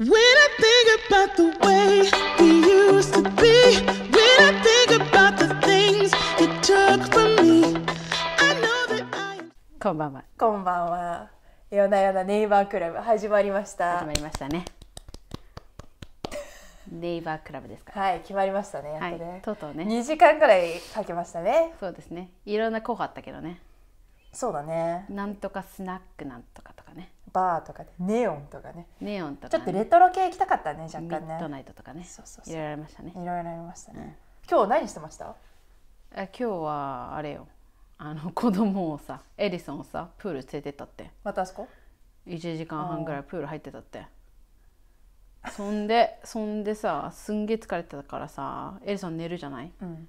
こんばんは。こんばんは。夜な夜なネイバークラブ始まりました。始まりましたね。ネイバークラブですか。はい、決まりましたね。やっとね。はい、とうとうね。二時間ぐらいかけましたね。そうですね。いろんな候補あったけどね。そうだね。なんとかスナックなんとかバーとかでネオンとかねネオンとか、ね、ちょっとレトロ系行きたかったね若干ねミッドナイトとかねそうそうそういろいろありましたねいろいろありましたね、今日何してましたえ今日はあれよあの子供をさエリソンをさプール連れてったってまたあそこ一時間半ぐらいプール入ってたってそんでそんでさすんげえ疲れてたからさエリソン寝るじゃない、うん、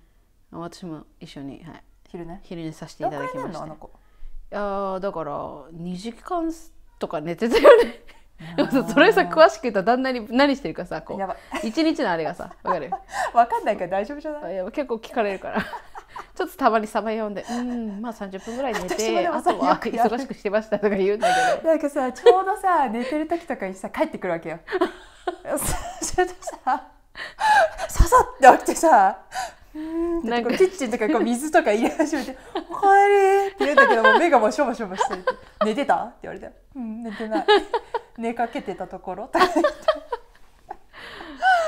私も一緒に、はい、昼寝昼寝させていただきましたあの子？いやだから二時間す。とか寝てたよねそれさ詳しく言ったら旦那に何してるかさこう一日のあれがさ分かる分 かんないから大丈夫じゃない結構聞かれるから ちょっとたまにさば読んでうんまあ30分ぐらい寝てあとは忙しくしてましたとか言うんだけど なんかさちょうどさ寝てる時とかにさ帰ってくるわけよ。それとさささって起きてさなんかキッチンとかこう水とか入れ始めて「おかえり!」って言うんだけども目がもうしょぼしょぼしてる「寝てた?」って言われて「うん寝てない」「寝かけてたところ」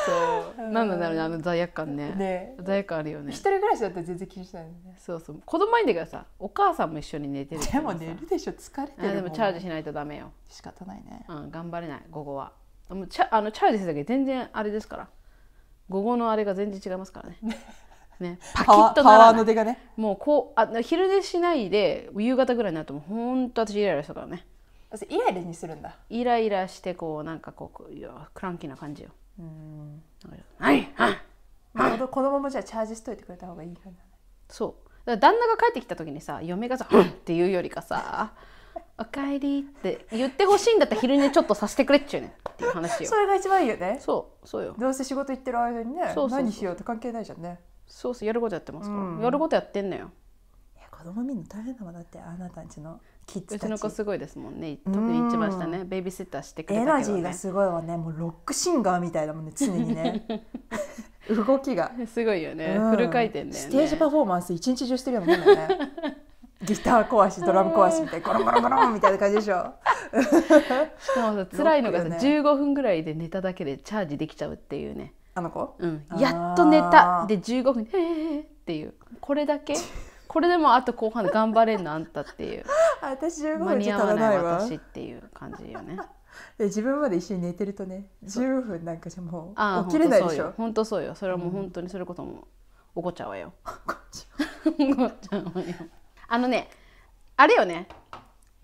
そう、なんだろうねあの罪悪感ねね罪悪感あるよね一人暮らしだったら全然気にしないよねそうそう子供いんだからさお母さんも一緒に寝てるでも寝るでしょ疲れてるもんでもチャージしないとダメよ仕方ないねうん頑張れない午後はもうチャあのチャージするだけ全然あれですから午後のあれが全然違いますからねね、パキッとならない、ね、もうこうあ昼寝しないで夕方ぐらいになるともうほんと私イライラしたからね私イライラにするんだイライラしてこうなんかこういやクランキーな感じようんはいはい子まもじゃあチャージしといてくれた方がいいかなそうだから旦那が帰ってきた時にさ嫁がさ「はん」って言うよりかさ 「おかえり」って言ってほしいんだったら昼寝ちょっとさせてくれっちゅうねんっていう話よそれが一番いいよねそうそうよどうせ仕事行ってる間にねそうそうそう何しようって関係ないじゃんねそうそうやることやってますから、うんやることやってんのよ子供見るの大変だもんだってあなたんちのキッズうちの子すごいですもんね特に一番下ねベビーシッターしてくれエナジーがすごいわねもうロックシンガーみたいだもんね常にね 動きが、すごいよね、うんフル回転だねステージパフォーマンス一日中してるようなもんだよね ギター壊しドラム壊しみたいなゴロンゴロンゴロみたいな感じでしょ しかもさ辛いのがさ、ロッね15分ぐらいで寝ただけでチャージできちゃうっていうねあの子うんやっと寝たで15分へえっていうこれだけこれでもあと後半頑張れんのあんたっていうあ 私15間分に合わない私っていう感じよね で自分まで一緒に寝てるとね15分なんかじゃもう起きれないでしょ本当そうよ本当そうよそれはもう本当にそれこそもう怒っちゃうわよ怒 っちゃうわよあのねあれよね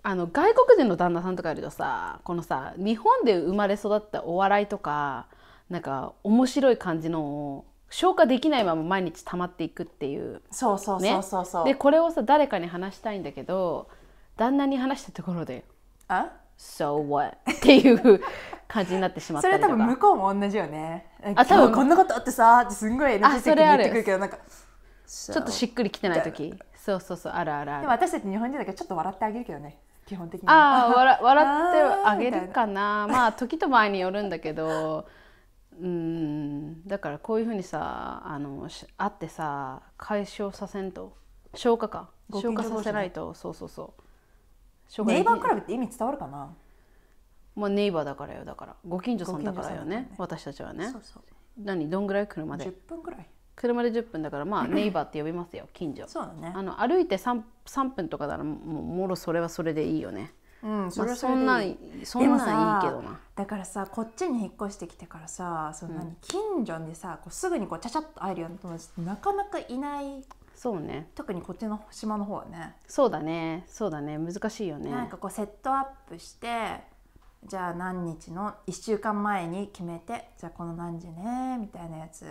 あの外国人の旦那さんとかいるとさこのさ日本で生まれ育ったお笑いとかなんか面白い感じのを消化できないまま毎日溜まっていくっていう、そうそうそうそうそう、ね、でこれをさ誰かに話したいんだけど旦那に話したところで「あ So what? っていう感じになってしまったりとかそれ多分向こうも同じよねあ多分こんなことあってさってすんごい NG 的に言ってくるけどなんかちょっとしっくりきてない時そうそうそうあるあるでも私たち日本人だけどちょっと笑ってあげるけどね基本的にああ笑ってあげるかな まあ時と場合によるんだけどうんだからこういうふうにさあの会ってさ解消させんと消化か消化させないとそうそうそうネイバークラブって意味伝わるかなまあネイバーだからよだからご近所さんだからよね、ね、私たちはね何どんぐらい車で1分ぐらい車で10分だからまあネイバーって呼びますよ近所そうだねあの歩いて 3, 3分とかならもろそれはそれでいいよねうん、それそんな、そんないいけどなだからさこっちに引っ越してきてからさそんなに近所にさ、こうすぐにこうちゃちゃっと会えるような友達ってなかなかいないそうね特にこっちの島の方はねそうだねそうだね難しいよねなんかこうセットアップしてじゃあ何日の1週間前に決めてじゃあこの何時ねみたいなやつ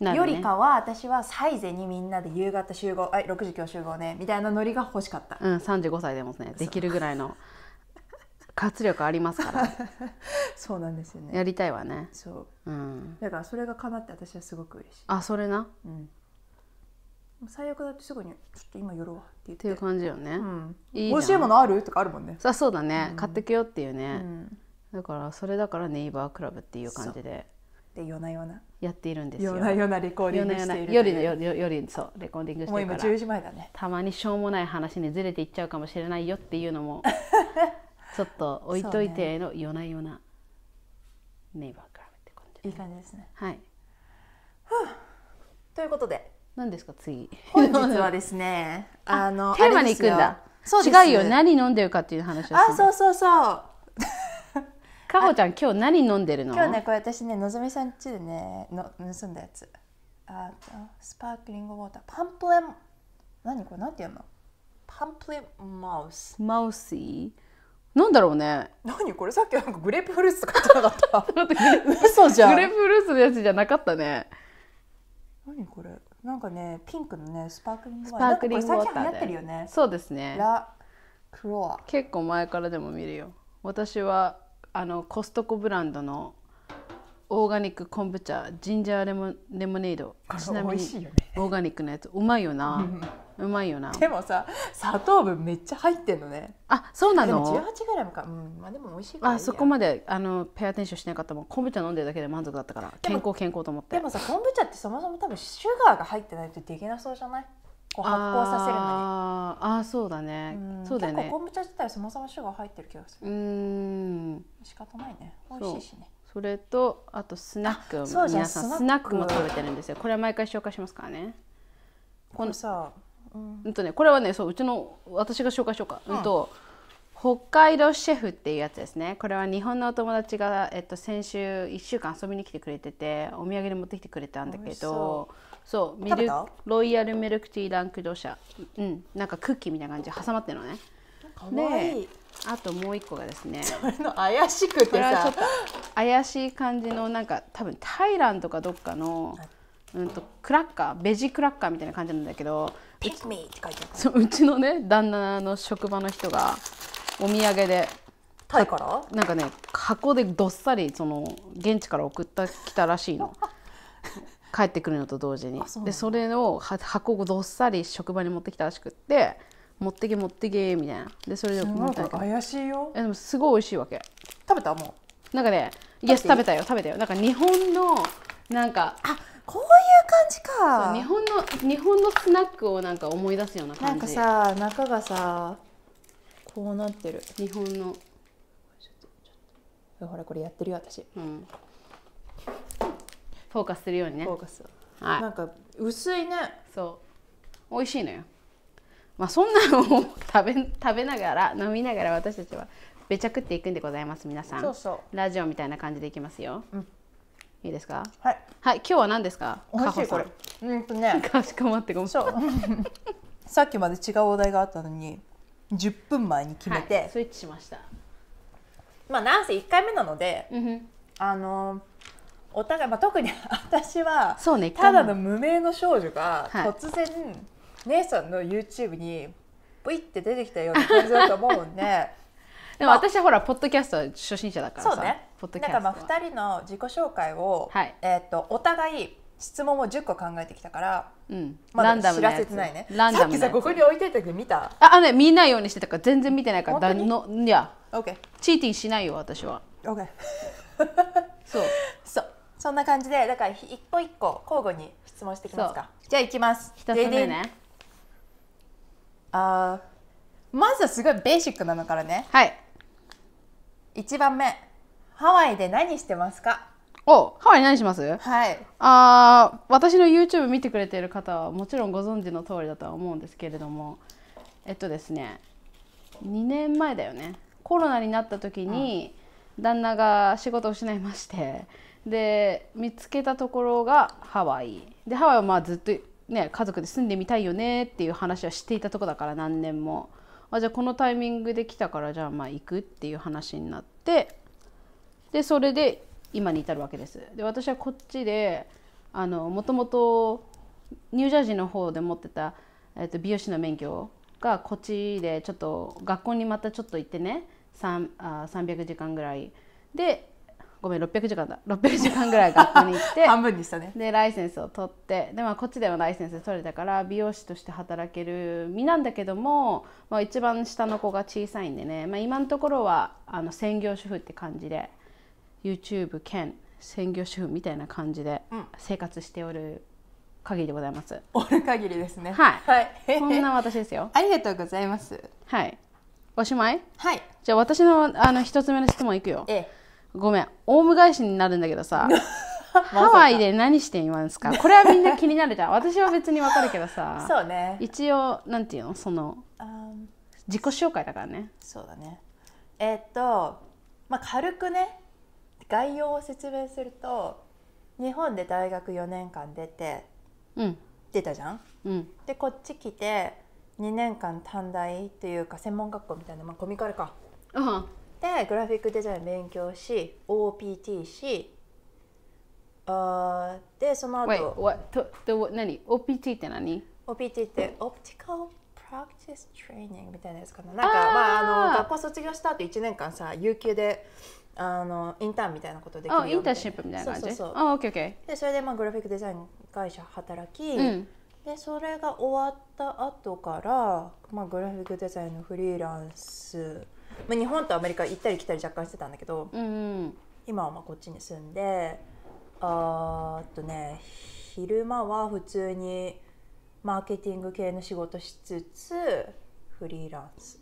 ね、よりかは私はサイゼにみんなで夕方集合はい6時今日集合ねみたいなノリが欲しかったうん35歳でもねできるぐらいの活力ありますから そうなんですよねやりたいわねそう、うん、だからそれが叶って私はすごく嬉しいあそれな、うん、最悪だってすぐに「ちょっと今寄ろう」って言ってっていう感じよね、うん、いい美味しいものあるとかあるもんねあそうだね、うん、買ってくよっていうね、うん、だからそれだからネイバークラブっていう感じでで夜な夜なやっているんですよ夜な夜なレコーディングしている夜な夜夜そうレコーディングしてるからもう今10時前だねたまにしょうもない話にずれていっちゃうかもしれないよっていうのも ちょっと置いといての夜な夜なネイバークラブって感じ、ね、いい感じですねはいということで何ですか次本日はですね あのテーマに行くんだそう違うよ何飲んでるかっていう話をあそうそうそうかほ ちゃん今日何飲んでるの今日ねこれ私ねのぞみさん家でねの盗んだやつあスパークリングウォーターパンプレン何これなんて読むのパンプレンマウスマウスーなんだろうね。何これさっきなんかグレープフルーツとかってなかった。嘘じゃん。グレープフルーツのやつじゃなかったね。何これ。なんかねピンクのねスパークリングワイン。スパークリング最ってるよね。そうですね。ラクロア。結構前からでも見るよ。私はあのコストコブランドのオーガニック昆布茶ジンジャーレモレモネード。ちなみに、ね、オーガニックのやつうまいよな。うまいよなでもさ砂糖分めっちゃ入ってんのねあそうなのでも 18g かうんまあでも美味しいからあそこまであのペアテンションしなかったもん昆布茶飲んでるだけで満足だったから健康健康と思ってでもさ昆布茶ってそもそも多分シュガーが入ってないとできなそうじゃないこう発酵させるのにああそうだね、うそうだね結構昆布茶自体そもそもシュガー入ってる気がするうん仕方ないね美味しいしねそれとあとスナック皆さんスナックも食べてるんですよこれは毎回紹介しますからねこのさうんとねこれはねそううちの私が紹介しようか、うん、と北海道シェフっていうやつですねこれは日本のお友達が、えっと、先週1週間遊びに来てくれててお土産で持ってきてくれたんだけどそうミルロイヤルミルクティーランクド社うんなんかクッキーみたいな感じで挟まってるのねであともう一個がですね それの怪しくてさ怪しい感じのなんか多分タイランとかどっかの、うんとクラッカーベジクラッカーみたいな感じなんだけど Pick me って書いてあるそううちのね旦那の職場の人がお土産でタイからなんかね箱でどっさりその現地から送ってきたらしいの 帰ってくるのと同時にそでそれを箱をどっさり職場に持ってきたらしくって持ってけ持ってけみたいなでそれで持って怪しいよでもすごい美味しいわけ食べたもうなんかねイエス食べたよ食べたよなんか日本のなんかあこういう感じか日本の日本のスナックをなんか思い出すような感じなんかさ中がさこうなってる日本のほらこれやってるよ私、うん、フォーカスするようにねフォーカスはいなんか薄いねそう美味しいのよまあそんなのを 食べ食べながら飲みながら私たちはべちゃくっていくんでございます皆さんそうそうラジオみたいな感じでいきますよ、うんいいですか。はい。はい、今日は何ですか。お味しいこれ。うんとね。かしこまってごめん。そう。さっきまで違うお題があったのに、十分前に決めて、はい、スイッチしました。まあなんせ一回目なので、あのお互いまあ特に 私はそうねただの無名の少女が突然、はい、姉さんの YouTube にブイって出てきたような感じだと思うんで。でも私はほらポッドキャスト初心者だからさそうねポッドキャストだからまあ2人の自己紹介を、はい、えっ、ー、とお互い質問を10個考えてきたから、うん、まだ知らせてないねランダムさっきさここに置いてた時見たああね見ないようにしてたから全然見てないからだのいや、okay. チーティンしないよ私は OK そうそうそんな感じでだから一個一個交互に質問してきますかじゃあいきます一つ目ねあまずはすごいベーシックなのからねはい1番目ハワイで何してますかおハワイ何しますはいあ私の YouTube 見てくれている方はもちろんご存知の通りだとは思うんですけれどもえっとですね2年前だよねコロナになった時に旦那が仕事を失いましてで見つけたところがハワイでハワイはまあずっとね家族で住んでみたいよねっていう話はしていたとこだから何年も。あじゃあこのタイミングで来たからじゃあまあ行くっていう話になってでそれで今に至るわけです。で私はこっちであのもともとニュージャージーの方で持ってた、えー、と美容師の免許がこっちでちょっと学校にまたちょっと行ってね3あ300時間ぐらいでごめん600時間だ600時間ぐらい学校に行って半分にしたねでライセンスを取ってで、まあ、こっちではライセンス取れたから美容師として働ける身なんだけども、まあ、一番下の子が小さいんでね、まあ、今のところはあの専業主婦って感じで YouTube 兼専業主婦みたいな感じで生活しておる限りでございます。おる限りですね。はい。はい、こんな私ですよ。ありがとうございます。はい。おしまい。はい。じゃあ私のあの一つ目の質問いくよ。ええ。ごめんオウム返しになるんだけどさ ハワイで何していますかこれはみんな気になるじゃん私は別にわかるけどさそうね一応なんていうのその自己紹介だからねそうだねえー、っと、まあ、軽くね概要を説明すると日本で大学4年間出て、うん、出たじゃん、うん、でこっち来て2年間短大というか専門学校みたいな、まあ、コミカルか、うん、でグラフィックデザイン勉強し OPT しあでその後 Wait, what? とと何 ?OPT って何 ?OPT ってオプティカルプラクティストレーニングみたいなやつかななんかまああの学校卒業した後1年間さ有給であのインターンみたいなことできるよインターンシップみたいな感じそうそうそう、oh, okay, okay. でそれで、まあ、グラフィックデザイン会社働き、うん、でそれが終わった後から、まあ、グラフィックデザインのフリーランスまあ、日本とアメリカ行ったり来たり若干してたんだけど、うんうん、今はまあこっちに住んであっとね昼間は普通にマーケティング系の仕事しつつフリーランス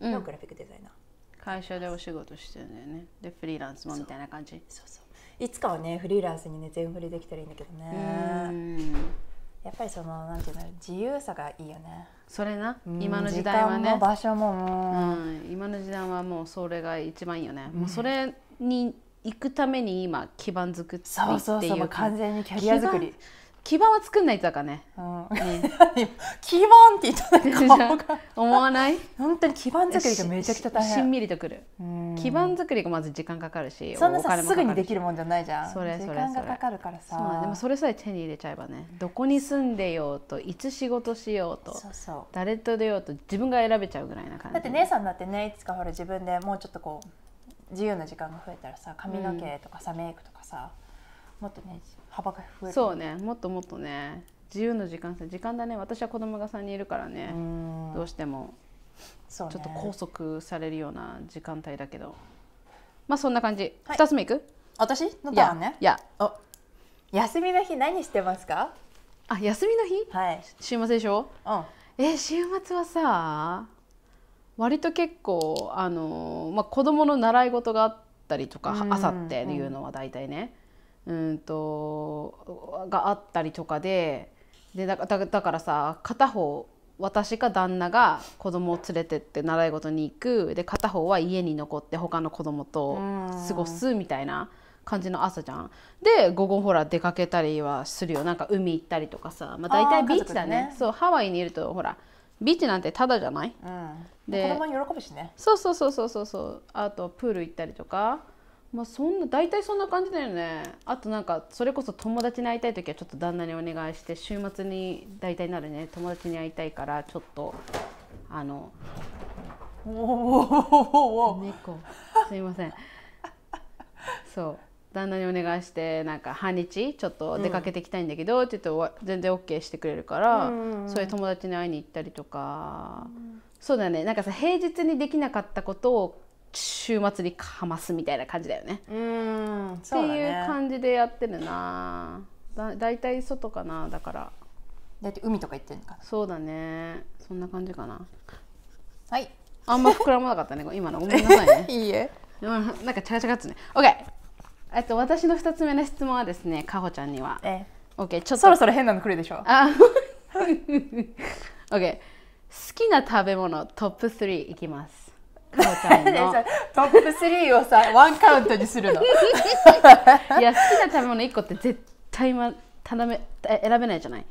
のグラフィックデザイナー、うん、会社でお仕事してるんだよねでフリーランスもみたいな感じそうそういつかはねフリーランスにね全振りできたらいいんだけどねやっぱりそのなんていうの自由さがいいよねそれな今の時代はね場所ももう、うん、今の時代はもうそれが一番いいよね、うん、もうそれに行くために今基盤作ってそうそうそう完全にキャリア作り基盤は作んないとだからね。基盤って言ったら 思わない？本当に基盤作りがめちゃくちゃ大変。しんみりとくる。基盤作りがまず時間かかるし、そんなすぐにできるもんじゃないじゃん。それ時間がかかるからさ。でもそれさえ手に入れちゃえばね、どこに住んでようと、いつ仕事しようと、誰と出ようと自分が選べちゃうぐらいな感じ。だって姉さんだってね、いつかほら自分でもうちょっとこう自由な時間が増えたらさ、髪の毛とかさ、メイクとかさ。もっとね幅が増えるそうねもっともっとね自由の時間時間だね私は子供が3人いるからねどうしてもちょっと拘束されるような時間帯だけどまあそんな感じ、はい、2つ目いく私のターンねいや休みの日何してますかあ休みの日、はい、週末でしょ、うん、え週末はさ割と結構あのまあ、子供の習い事があったりとか、うん、あさっていうのは大体ね、うんとがあったりとかででだだからさ片方私か旦那が子供を連れてって習い事に行くで片方は家に残って他の子供と過ごすみたいな感じの朝じゃんで午後ほら出かけたりはするよなんか海行ったりとかさ、まあ、大体ビーチだね、ね、そうハワイにいるとほらビーチなんてただじゃない、うん、で子供に喜ぶしねそうそうそうそうそうあとプール行ったりとかまあそんな大体そんな感じだよねあとなんかそれこそ友達に会いたい時はちょっと旦那にお願いして週末に大体なるね友達に会いたいからちょっとあのおお猫すいませんそう旦那にお願いしてなんか半日ちょっと出かけていきたいんだけど、うん、って言って全然 OK してくれるから、うんうん、そういう友達に会いに行ったりとか、うん、そうだねなんかさ平日にできなかったことを週末にかますみたいな感じだよね。うんねっていう感じでやってるなだ大体外かなだから大体海とか行ってるのかそうだねそんな感じかなはいあんま膨らまなかったね今のごめんなさいね いいえなんかチャカチャカっつね OK えっと私の2つ目の質問はですねかほちゃんには、ええ、OK ちょっとそろそろ変なの来るでしょあ OK 好きな食べ物トップ3いきますトップ3をさワンカウントにするの いや好きな食べ物1個って絶対、ま、頼め選べないじゃない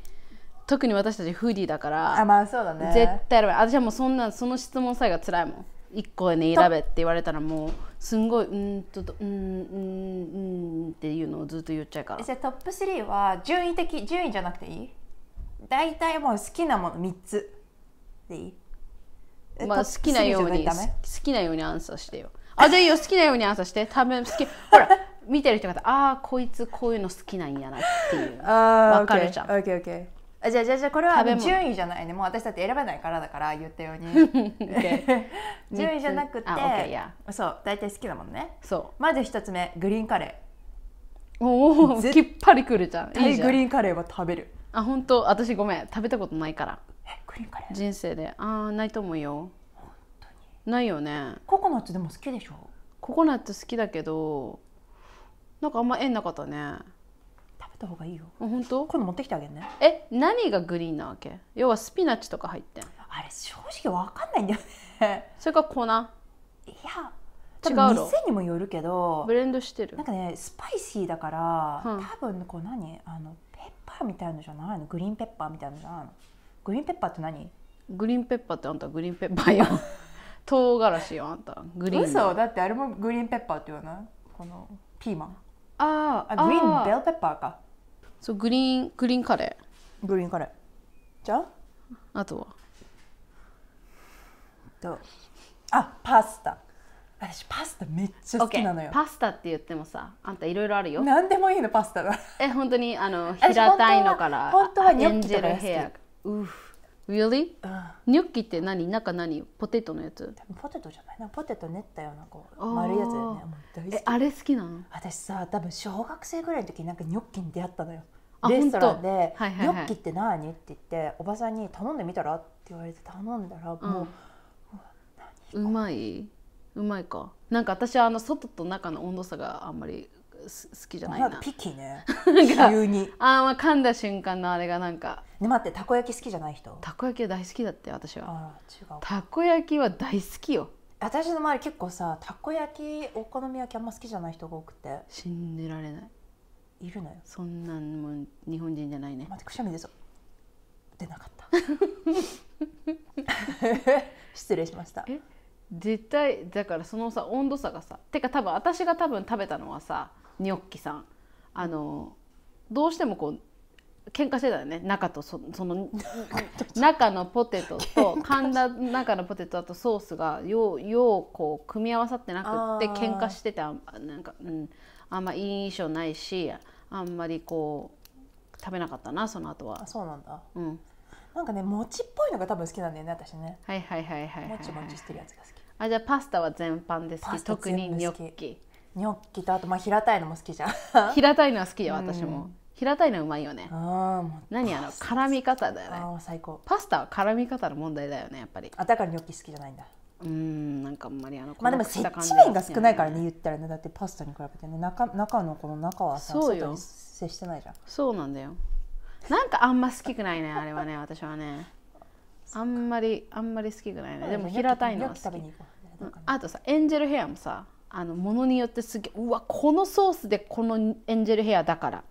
特に私たちフーディーだからあまあそうだね絶対選べない私はもうそんなその質問さえが辛いもん1個ね選べって言われたらもうすんごいうんとうんうんうんっていうのをずっと言っちゃうからじゃあトップ3は順位的順位じゃなくていい大体もう好きなもの3つでいいまあ好きなように好きなようにアンサーしてよあじゃあいいよ好きなようにアンサーして 多分好きほら見てる人がああこいつこういうの好きなんやなっていう わかるじゃん OKOK じゃあじゃあじゃこれは順位じゃないねもう私だって選ばないからだから言ったように 順位じゃなくて、そう大体好きだもんねそうまず一つ目グリーンカレーおおきっぱりくるじゃんいいグリーンカレーは食べるあ本当私ごめん食べたことないからリンカレー人生でああないと思うよ本当にないよねココナッツでも好きでしょココナッツ好きだけどなんかあんま縁なかったね食べた方がいいよ本当今度持ってきてあげるねえ何がグリーンなわけ要はスピナッチとか入ってあれ正直わかんないんだよね それか粉いや違う店にもよるけどブレンドしてるなんかねスパイシーだから、うん、多分こう何あのペッパーみたいのじゃないのグリーンペッパーみたいのじゃないのグリーンペッパーって何グリーンペッパーってあんたグリーンペッパーやん 唐辛子よあんたグリーン嘘だってあれもグリーンペッパーって言わないこのピーマンああグリーンベルペッパーかそうグリーングリーンカレーグリーンカレーじゃああとはとあパスタ私パスタめっちゃ好きなのよ、okay、パスタって言ってもさあんたいろいろあるよ何でもいいのパスタがえ本当にあの平たいのから本当はニョッキとか好きうー Really? ニョッキって何中何ポテトのやつポテトじゃないなポテト練ったようなこう丸いやつだよねえあれ好きなの私さ多分小学生ぐらいの時になんかニョッキに出会ったのよレストランで、はいはいはい「ニョッキって何?」って言っておばさんに「頼んでみたら?」って言われて頼んだらもう,、うん、ううまいうまいかなんか私はあの外と中の温度差があんまり好きじゃないなピキーね急にあまあ噛んだ瞬間のあれがなんか、ね、待ってたこ焼き好きじゃない人たこ焼きは大好きだって私はたこ焼きは大好きよ私の周り結構さたこ焼きお好み焼きあんま好きじゃない人が多くて信じられないいるのよそんなんもう日本人じゃないね待ってくしゃみ出そ出なかった 失礼しましたえ絶対だからそのさ温度差がさてか多分私が多分食べたのはさニョッキさんあのどうしてもこう喧嘩してたよね中とそその 中のポテトとんだ 中のポテトとソースがようようこう組み合わさってなくって喧嘩しててあなんか、うん、あんまいい印象ないしあんまりこう食べなかったなその後はあそうなんだうんなんかね餅っぽいのが多分好きなんだよね私ねはいはいはいはい、はい、もちもちしてるやつが好きあじゃあパスタは全般で好き特にニョッキニョッキとあとまあ平たいのも好きじゃん 平たいのは好きよ私も、うん、平たいのうまいよねあ何あの絡み方だよねあ最高パスタは絡み方の問題だよねやっぱりあだからニョッキ好きじゃないんだうんなんかあんまりあのまあでも接地面が少ないからね言ったらねだってパスタに比べてね中中のこの中はさそうよ接してないじゃんそうなんだよなんかあんま好きくないねあれはね 私はねあんまりあんまり好きくないねでも平たいのは好き、ね、あとさエンジェルヘアもさあのものによってすげうわこのソースでこのエンジェルヘアだから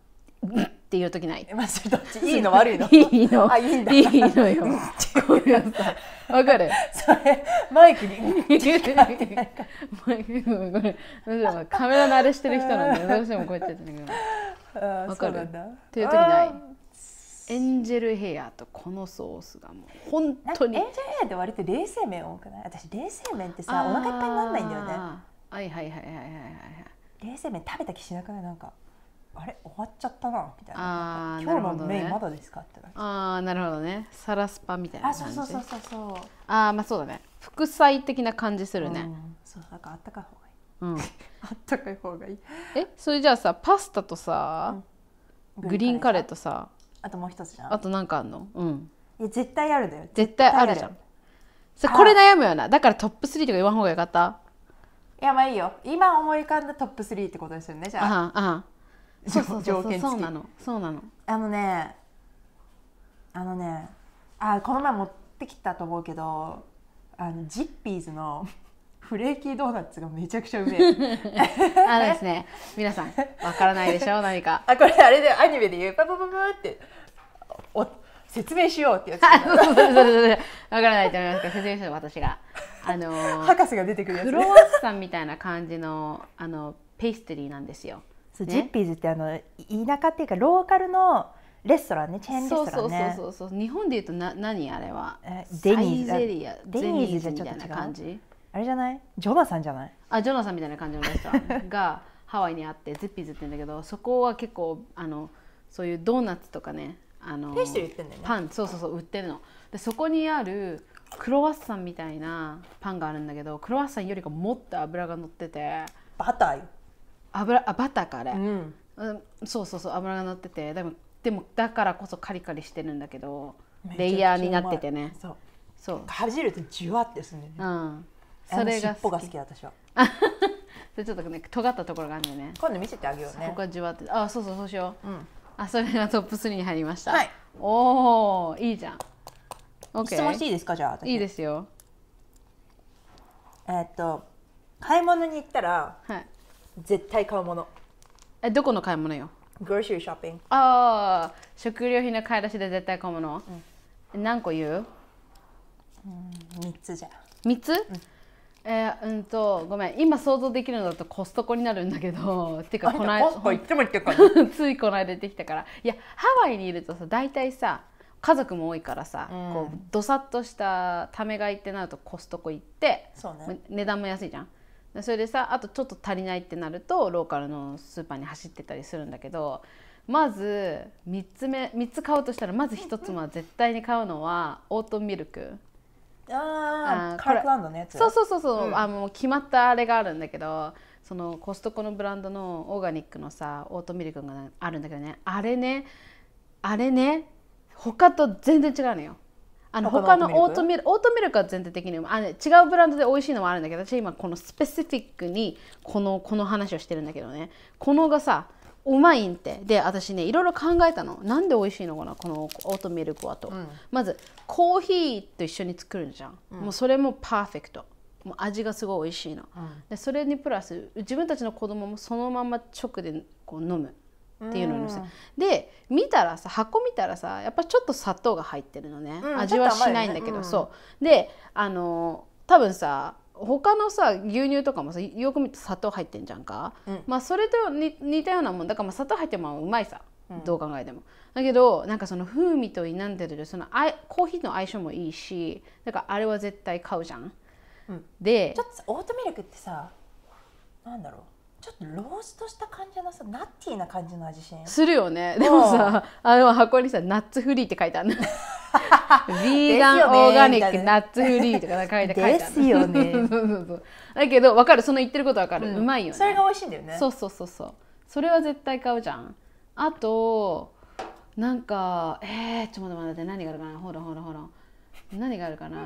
っていう時ない。まあ、そどっちいいの悪いの。いいの。あいいんだ。いいのよ。わかる。それマイクに。マイクこれ、カメラ慣れしてる人なんで、どうしてもこうやってやってるけど。わかる。っていう時ない。エンジェルヘアとこのソースがもう本当にエンジェルヘアって割と冷製麺多くない私冷製麺ってさお腹いっぱいにならないんだよねはいはいはいはいはいはい冷製麺食べた気しなくないなんかあれ終わっちゃったなみたいな今日のまだですかってああなるほどねサラスパみたいなあそうそうそうそうそうああまあそうだね副菜的な感じするね、うん、そうんかあったかい方がいい、うん、あったかい方がいいえそれじゃあさパスタとさ、うん、グリーンカレーとさあともう一つじゃんあとなんかあんのうん絶対あるだよ絶対あるじゃんそこれ悩むよなだからトップ3とか言わん方がよかったやまあいいよ今思い浮かんだトップ3ってことですよねじゃあああ そうそうそうそうそうなのそうなのあのねあのねあこの前持ってきたと思うけどあのジッピーズの フレーキードーナツがめちゃくちゃうめえ あのですね皆さんわからないでしょう何かあこれあれでアニメで言うパパパパってお説明しようってやつわからないと思いますけど説明する私があの博士が出てくるやつ、ね、クロワッサンみたいな感じのあのペイストリーなんですよ。ね、ジッピーズってあの田舎っていうかローカルのレストランねチェーンレストランねそうそうそうそう日本でいうとな何あれはデニーズイゼリアデニーズみたいな感じあれじゃないジョナサンじゃないあジョナサンみたいな感じのレストランが ハワイにあってジッピーズって言うんだけどそこは結構あのそういうドーナツとかねあの、ね、パンそうそうそう売ってるのでそこにあるクロワッサンみたいなパンがあるんだけどクロワッサンよりかもっと油が乗っててバターよ油あバターかあれ、うん、うん、そうそうそう油が乗っててでもでもだからこそカリカリしてるんだけどレイヤーになっててねそうそうかじるとじゅわってすねうんそれが尻尾が好き私はそれ ちょっとね尖ったところがあるんでね今度見せてあげようねここがじゅわってあそうそうそうしよう、うん、あそれがトップ3に入りました、はい、おおいいじゃん質問していいですかじゃあいいですよえっと買い物に行ったら、はい、絶対買うものえどこの買い物よグロシーショッピングああ食料品の買い出しで絶対買うもの、うん、何個言ううん3つじゃ3つ、うんえー、うんとごめん今想像できるのだとコストコになるんだけどっ てかこの間 ついこの間出てきたからいやハワイにいるとさ大体さ家族も多いからさ、うん、こうどさっとしたため買いってなるとコストコ行って、ね、値段も安いじゃんそれでさあとちょっと足りないってなるとローカルのスーパーに走ってたりするんだけどまず3つ目3つ買うとしたらまず1つは絶対に買うのは オートミルク。ああカークランドのやつそうそうそうそう、うん、あもう決まったあれがあるんだけどそのコストコのブランドのオーガニックのさオートミルクがあるんだけどねあれねあれね他と全然違うのよあの他のオートミルオートミルクは全体的にあの違うブランドで美味しいのもあるんだけど私今このスペシフィックにこのこの話をしてるんだけどねこのがさうまいんってで私ねいろいろ考えたのなんで美味しいのかなこのオートミルクはと、うん、まずコーヒーと一緒に作るじゃん、うん、もうそれもパーフェクトもう味がすごい美味しいの、うん、でそれにプラス自分たちの子供もそのまま直でこう飲むっていうのにうん、で見たらさ箱見たらさやっぱちょっと砂糖が入ってるのね、うん、味はしないんだけど、ね、そうであの多分さ他のさ牛乳とかもさよく見ると砂糖入ってんじゃんか、うん、まあそれと似たようなもんだからまあ砂糖入ってもうまいさ、うん、どう考えてもだけどなんかその風味といなんでるそのあコーヒーの相性もいいしだからあれは絶対買うじゃん、うん、でちょっとオートミルクってさなんだろうちょっとローストした感じのさナッティーな感じの味しんするよねでもさあの箱にさナッツフリーって書いてあるの ビーガン、オーガニック、ナッツフリーとか書いて書いてですよねだけど分かるその言ってること分かる、うん、うまいよねそれが美味しいんだよねそうそうそうそうそれは絶対買うじゃんあとなんかえー、ちょっと待って待って何があるかなほらほらほら何があるかな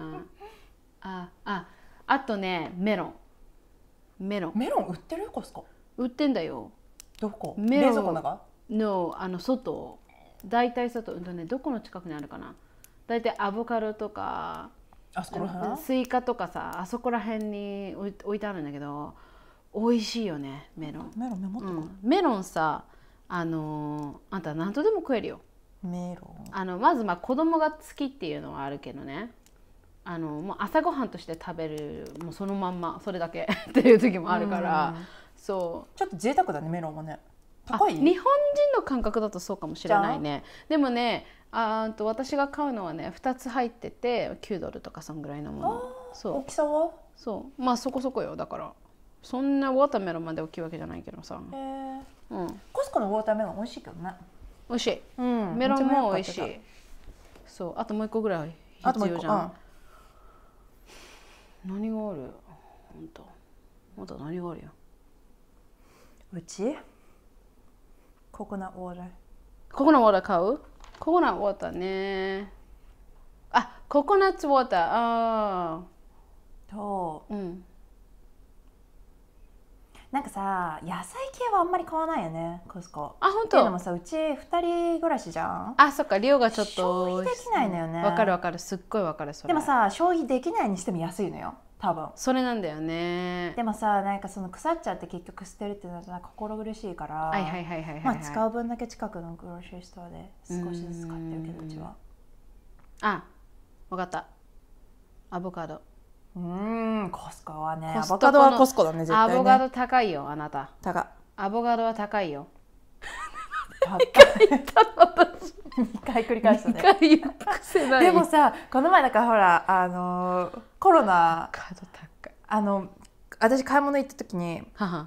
あああとねメロンメロンメロン売ってるコスコ売ってんだよどこメロン冷蔵庫の中のあの外大体外うんとねどこの近くにあるかな大体アボカドとかあそこら辺スイカとかさあそこら辺に置いてあるんだけど美味しいよねメロンメロンメモっとこう、うん、メロンさあのー、あんた何とでも食えるよメロンあのまずまあ子供が好きっていうのはあるけどねあのもう朝ごはんとして食べるもうそのまんまそれだけ っていう時もあるから、うん、そうちょっと贅沢だねメロンもね高い日本人の感覚だとそうかもしれないねでもねあと私が買うのはね2つ入ってて9ドルとかそんぐらいのものそう大きさはそうまあそこそこよだからそんなウォーターメロンまで大きいわけじゃないけどさ、えうん、コスコのウォーターメロン美味しいけどね美味しい、うん、メロンも美味しいそうあともう一個ぐらい必要じゃん何がある本当まだ何があるようちココナッウーーココナッウォーター買うココナッウーーねあココナッツウォーターああと、うん、なんかさ野菜系はあんまり買わないよねコスコあ本当っていうのもさうち2人暮らしじゃんあそっか量がちょっと消費できないのよねわかるわかるすっごいわかるそれでもさ消費できないにしても安いのよ多分それなんだよねでもさなんかその腐っちゃって結局捨てるっていうのは心苦しいからはいはいはいはい、はい、まあ使う分だけ近くのグローシーストアで少しずつ買ってるけどうちはあ分かったアボカドうんコスコはねアボカドはコスコだね絶ア対ねボカド高いよあなた高アボカドは高いよ2回繰り返したね言うないでもさこの前だからほらあのーコロナカド高いあの私買い物行った時にはは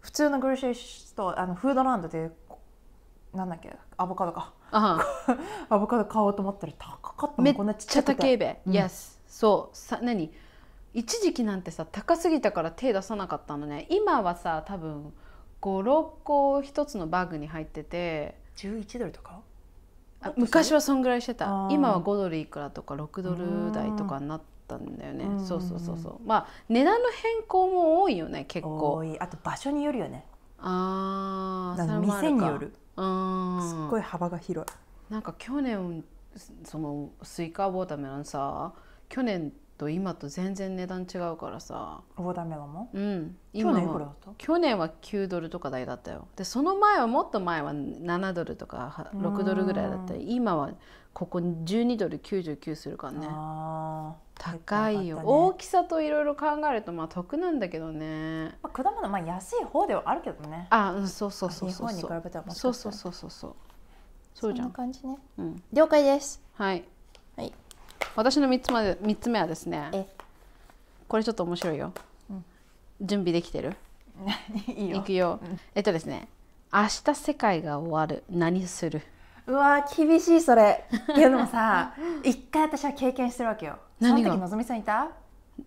普通のグルシーストあのフードランドでなんだっけアボカドかは アボカド買おうと思ったら高かったもんめっこんなちっちゃ高いてべ Yes そうさ何一時期なんてさ高すぎたから手出さなかったのね今はさ多分56個1つのバッグに入ってて11ドルとかあ昔はそんぐらいしてた今は5ドルいくらとか6ドル台とかになったんだよねそうそうそうそうまあ値段の変更も多いよね結構あと場所によるよねああ店によるうんすっごい幅が広いなんか去年そのスイカウォーターメロンさ去年と今と全然値段違うからさメもうん去今年いくらだった去年は9ドルとか台だったよでその前はもっと前は7ドルとか6ドルぐらいだった今はここ12ドル99するからね高いよ、大きさといろいろ考えるとまあ得なんだけどねまあ、果物まあ安い方ではあるけどねあうんそうそうそうそうそうそうそうそうそうそうそうじゃんんな感じねうん了解ですはいはい私の3つまで3つ目はですねこれちょっと面白いよ、うん、準備できてる いいよいくよ、うん、えっとですね明日世界が終わる何するうわ厳しいそれいやでもさ 一回私は経験してるわけよ何がその時のぞみさんいた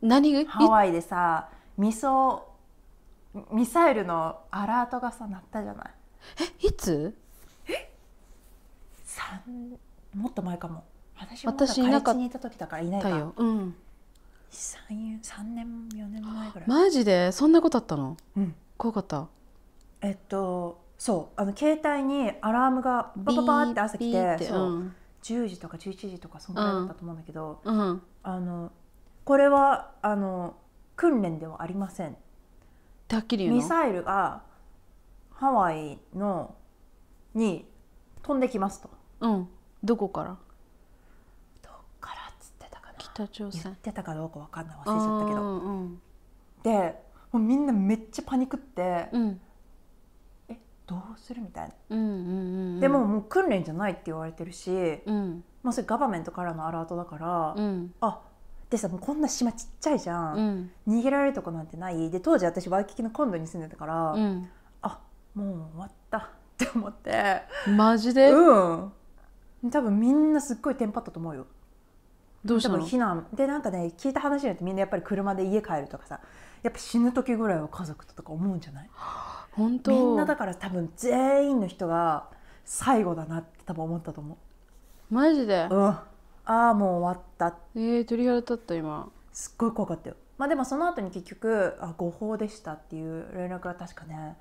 何がハワイでさミソミサイルのアラートがさ鳴ったじゃないえいつえもっと前かも私も私にいた時だからいないかよ、うん、3, 3年4年前ぐらいマジでそんなことあったの、うん、怖かったえっとそうあの携帯にアラームがバババって朝来てう、ん、10時とか11時とかそんぐらいだったと思うんだけど、うん、あのこれはあの訓練ではありませんミサイルがハワイのに飛んできますと、うん、どこから北朝鮮言ってたかどうか分かんない忘れちゃったけど、うんうん、でもうみんなめっちゃパニクって、うん、えどうするみたいな、うんうんうんうん、でももう訓練じゃないって言われてるし、うん、それガバメントからのアラートだから、うん、あでさもうこんな島ちっちゃいじゃん、うん、逃げられるとこなんてないで当時私ワイキキのコンドに住んでたから、うん、あもう終わったって思ってマジでうん多分みんなすっごいテンパったと思うよどうしたの避難でなんかね聞いた話によってみんなやっぱり車で家帰るとかさやっぱ死ぬ時ぐらいは家族ととか思うんじゃない 本当みんなだから多分全員の人が最後だなって多分思ったと思うマジで、うん、ああもう終わったえー、鳥肌立った今すっごい怖かったよまあでもその後に結局あ誤報でしたっていう連絡が確かね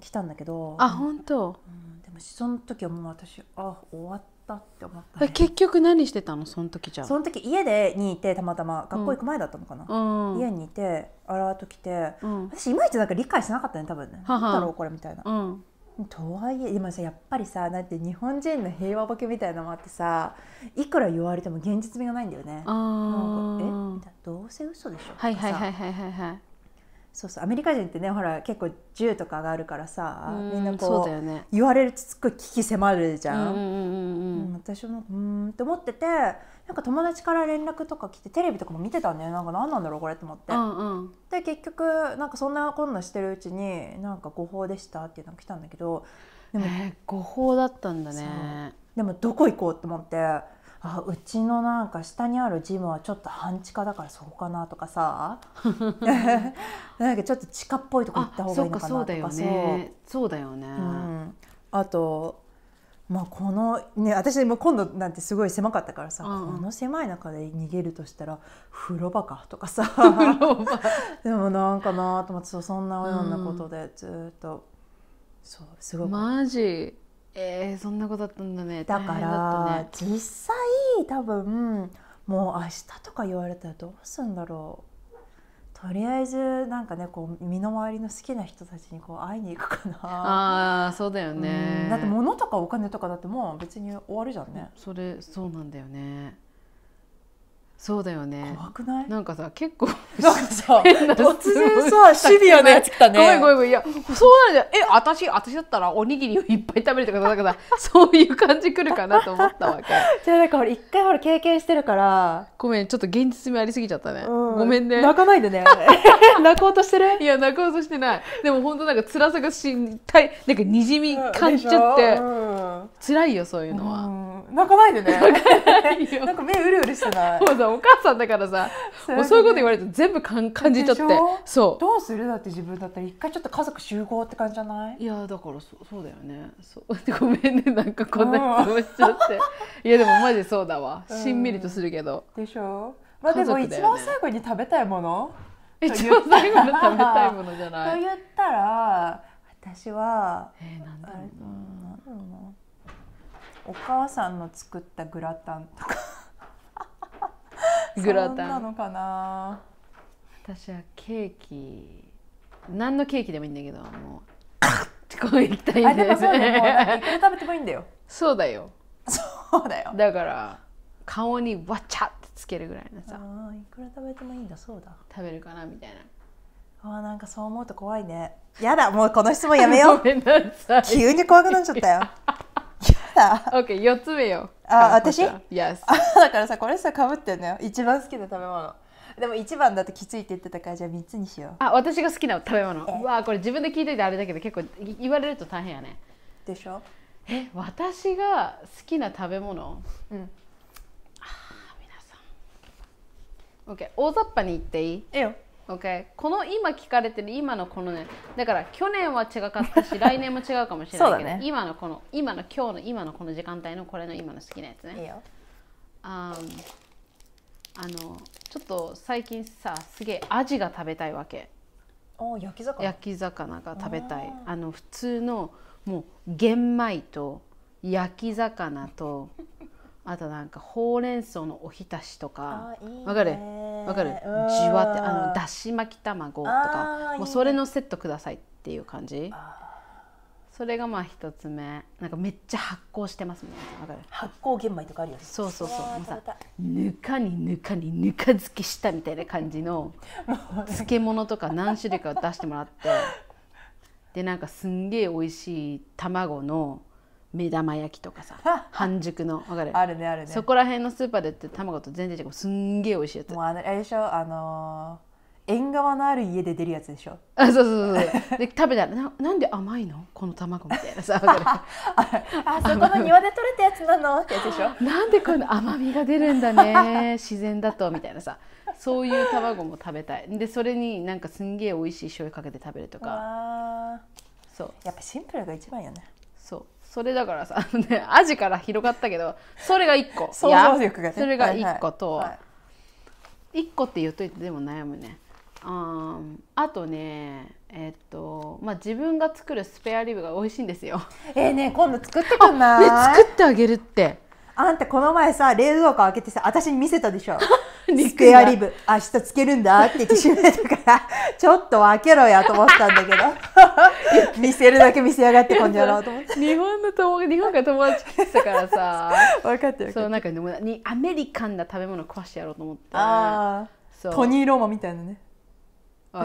来たんだけどあ本当、うん、でもその時はもう私あ終わっったって思った、ね、結局何してたのその時じゃその時家でにいてたまたま学校行く前だったのかな、うん、家にいてアラート来て、うん、私いまいちなんか理解しなかったね多分ね何だろうこれみたいな。うんとはいえ今さやっぱりさなんて日本人の平和ボケみたいなのもあってさいくら言われても現実味がないんだよね。なんかえどうせ嘘でしょはいはいはいはいはいはい。そうそうアメリカ人ってねほら結構銃とかがあるからさみんなこう、ね、言われるとすごい危機迫るじゃん。私もうんって思っててなんか友達から連絡とか来てテレビとかも見てたんだよなんか何なんだろうこれと思って。うんうん、で結局なんかそんなこんなしてるうちになんか誤報でしたっていうのが来たんだけどでも、えー、誤報だったんだね。でもどこ行こうって思って。あうちのなんか下にあるジムはちょっと半地下だからそこかなとかさなんかちょっと地下っぽいとこ行った方がいいのかなとかそうだよね、ねうん、あとまあこのね私も今度なんてすごい狭かったからさ、うん、この狭い中で逃げるとしたら風呂場かとかさ でもなんかなと思ってそんなようなことでずっと、うん、そうすごいマジえー、そんなことだったんだねだから、ね、実際多分もう明日とか言われたらどうすんだろうとりあえずなんかねこう身の回りの好きな人たちにこう会いに行くかなあそうだよね、うん、だって物とかお金とかだってもう別に終わるじゃんねそれそうなんだよねそうだよね怖くないなんかさ結構なんかさ 突然さシビアなやつ来たねごめんごめんごめんいやそうなんじゃえ私私だったらおにぎりをいっぱい食べるとかだかさ そういう感じくるかなと思ったわけ じゃあなんか俺一回ほら経験してるからごめんちょっと現実味ありすぎちゃったね、うん、ごめんね泣かないでね泣こうとしてるいや泣こうとしてないでも本当なんか辛さがしんたいなんかにじみ感じちゃって、うん、辛いよそういうのは、うん、泣かないでねなんか目うるうるしてないお母さんだからさそう,、いうこと言われると全部かん感じちゃってそうどうするだって自分だったら一回ちょっと家族集合って感じじゃないいやだからそそうだよねそう ごめんねなんかこんな質問しちゃって、いやでもマジそうだわしんみりとするけど、でしょまあでも一番最後に食べたいもの一番最後に食べたいものじゃないと言ったら私はえなんだろうなお母さんの作ったグラタンとかグラタンなのかな私はケーキ何のケーキでもいいんだけどもう こういきたいんあでもそうだないくら食べてもいいんだよそうだよそうだよだから顔にわちゃってつけるぐらいのさあいくら食べてもいいんだそうだ食べるかなみたいなあなんかそう思うと怖いねやだもうこの質問やめよう ごめんなさい急に怖くなっちゃったよだ OK 四つ目よあ私 Yes あだからさこれさかぶってんのよ一番好きな食べ物でも一番だときついって言ってたからじゃあ3つにしようあ私が好きな食べ物うわこれ自分で聞いといてあれだけど結構言われると大変やねでしょえ私が好きな食べ物うんあ皆さん OK 大雑把に言っていいえよ Okay? この今聞かれてる今のこのねだから去年は違かったし 来年も違うかもしれないけど、ね、今のこの今の今日の今のこの時間帯のこれの今の好きなやつねいいよ、あのちょっと最近さすげえアジが食べたいわけお焼き魚焼き魚が食べたいあの普通のもう玄米と焼き魚とあとなんかほうれん草のおひたしとかわかるわかるじわってあのだし巻き卵とかもうそれのセットくださいっていう感じそれがまあ一つ目なんかめっちゃ発酵してますもんわかる発酵玄米とかあるよねそうそうそううさぬかにぬかにぬか漬けしたみたいな感じの漬物とか何種類か出してもらってでなんかすんげえ美味しい卵の目玉焼きとかさ 半熟のわかるあるねあるねそこら辺のスーパーでって卵と全然違うすんげえ美味しいやつもうあれでしょあのー、縁側のある家で出るやつでしょあそうそうそう で食べたらななんで甘いのこの卵みたいなさ ああそこの庭で取れたやつなのってやつでしょなんでこの甘みが出るんだね自然だとみたいなさそういう卵も食べたいでそれになんかすんげえ美味しい醤油かけて食べるとかそうやっぱシンプルが一番よねそれだからさ、ね、アジから広がったけどそれが1個想像力が、ね、それが1個と、はいはい、1個って言っといてでも悩むねああとねえっとまあ自分が作るスペアリブが美味しいんですよえー、ね 今度作ってくんなね、作ってあげるってあんたこの前さ冷蔵庫開けてさ私に見せたでしょ スペアリブ明日つけるんだって言ってたから ちょっと開けろやと思ったんだけど 見せるだけ見せやがってこんじゃろうと思って日本の友日本が友達来てたからさ分 かってるそうなんかにアメリカンな食べ物食してやろうと思ってああトニー・ローマみたいなね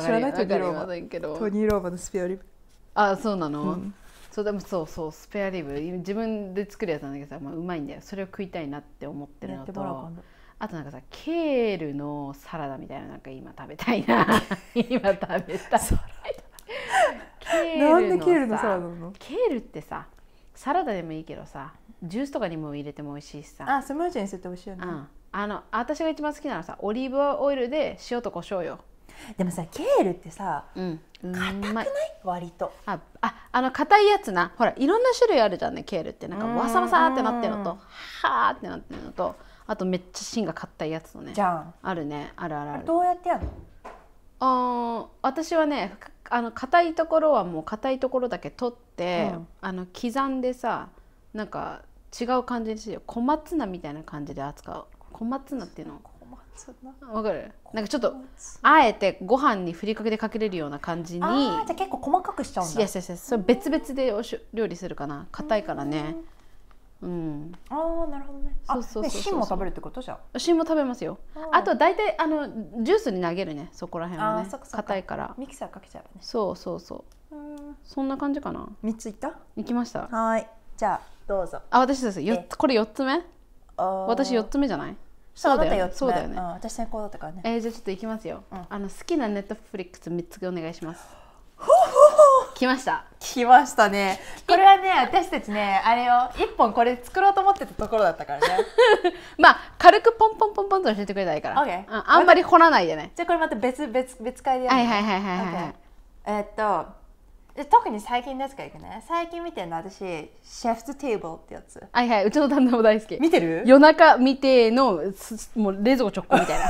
知らないトニー・ローマトニー・ローマのスペアリブあそうなの、うんそうでもそうそうスペアリブ自分で作るやつなんだけどさ、まあ、うまいんだよそれを食いたいなって思ってるのとあとなんかさケールのサラダみたいななんか今食べたいな 今食べたいケールのサラダのケールってさサラダでもいいけどさジュースとかにも入れても美味しいしさあスムージーにすると美味しいよね、うん、あの私が一番好きなのはさオリーブオイルで塩と胡椒よでもさケールってさ、うん、硬くない割とあああの硬いやつなほらいろんな種類あるじゃんねケールってなんかわさわさってなってるのとはあってなってるのとあとめっちゃ芯が硬いやつのねじゃんあるねあるあるあるどうやってやるのあ私はねあの硬いところはもう硬いところだけ取って、うん、あの刻んでさなんか違う感じにしよ小松菜みたいな感じで扱う小松菜っていうのわかるなんかちょっとあえてご飯にふりかけでかけれるような感じにあじゃあ結構細かくしちゃうんだいやいやいやそれ別々でおし料理するかな硬いからね、うんうん、ああなるほどねそうそうそう芯も食べるってことじゃ芯も食べますよあと大体あのジュースに投げるねそこら辺はね硬いからミキサーかけちゃうねそうそうそううんそんな感じかな3ついった行きましたはいじゃあどうぞあ私ですよこれ4つ目私4つ目じゃないそうだよそうだよね、私先行だったからねえじゃあちょっといきますよ、あの好きなネットフリックス3つお願いしますほほほ来ました来ましたねこれはね私たちねあれを一本これ作ろうと思ってたところだったからね まあ軽くポンポンポンポンと教えてくれたらいいから、okay. あんまり掘らないでねじゃあこれまた別別別会でやるはいはいはいはい、はい okay. えー、っとで特に最近ですかいくね最近見てるの私シェフズテーブルってやつはいはいうちの旦那も大好き見てる夜中見てのもう冷蔵庫直行みたいな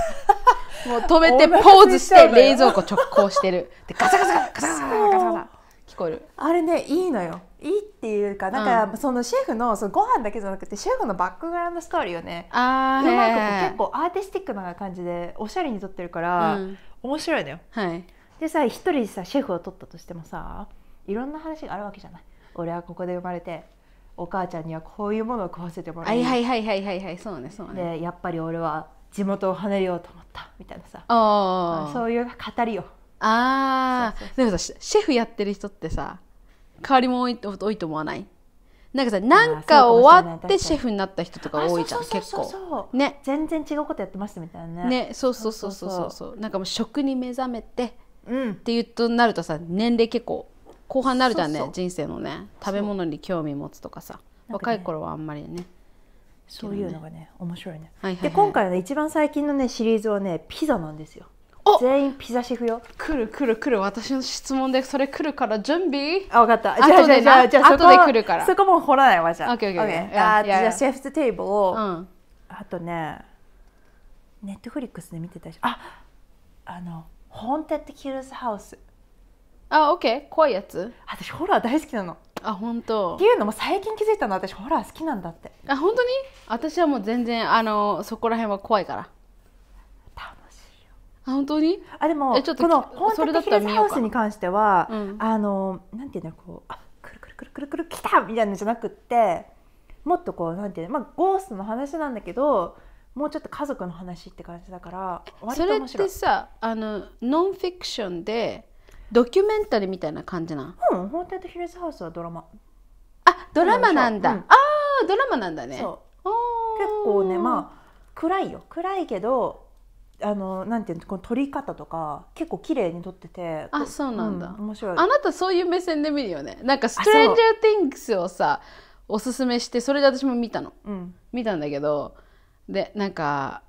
もう止めてポーズして冷蔵庫直行してるでガサガサガサガサガサガサガサ聞こえるあれねいいのよいいっていうかなんか、うん、そのシェフのそのご飯だけじゃなくてシェフのバックグラウンドストーリーをねあうま結構アーティスティックな感じでおしゃれに撮ってるから、うん、面白いのよ。はいでさ一人さシェフを取ったとしてもさいろんな話があるわけじゃない俺はここで生まれてお母ちゃんにはこういうものを食わせてもらうはいはいはいはいはいはいそうねそうねでやっぱり俺は地元を離れようと思ったみたいなさあそういう語りよああでもさシェフやってる人ってさ変わりも多い多いと思わないなんかさなんか終わってシェフになった人とか多いじゃん結構ね全然違うことやってますみたいなねねそうそうそうそうそうそうなんかもう食に目覚めてうん、っていうとなるとさ年齢結構後半になるじゃんねそうそう人生のね食べ物に興味持つとかさ若い頃はあんまりねそういうのがね面白いね、はいはいはいで今回ね一番最近のねシリーズはねピザなんですよお全員ピザシェフよ来る来る来る私の質問でそれ来るから準備あ分かったじゃあ後じゃであじゃあじゃそこ後で来るからそこも掘らないわじゃあ OK OK OK あー o k a k じ yeah, ゃ y じゃ h あシェフズテーブルを、うんあとねネットフリックスで見てたしああの Haunted Hills House あ、オッケー、怖いやつ。私ホラー大好きなの。あ、本当。っていうのも最近気づいたの、私ホラー好きなんだって。あ、本当に？私はもう全然あのそこら辺は怖いから。楽しいよ。あ、本当に？あ、でもえちょっとこのそれだったら Hills 見に関しては、あのなんていうんだこう、あ、くるくるくるくるくる来たみたいなのじゃなくって、もっとこうなんていうのまあゴーストの話なんだけど、もうちょっと家族の話って感じだから割と面白いそれってさあのノンフィクションでドキュメンタリーみたいな感じなうん「ホーテッドヒルズハウス」はドラマあドラマなんだ、うん、ああドラマなんだねそう結構ねまあ暗いよ暗いけどあのなんていうのこの撮り方とか結構綺麗に撮っててあそうなんだ、うん、面白いあなたそういう目線で見るよねなんか「ストレンジャー・ティングス」をさおすすめしてそれで私も見たの、うん、見たんだけどでなんか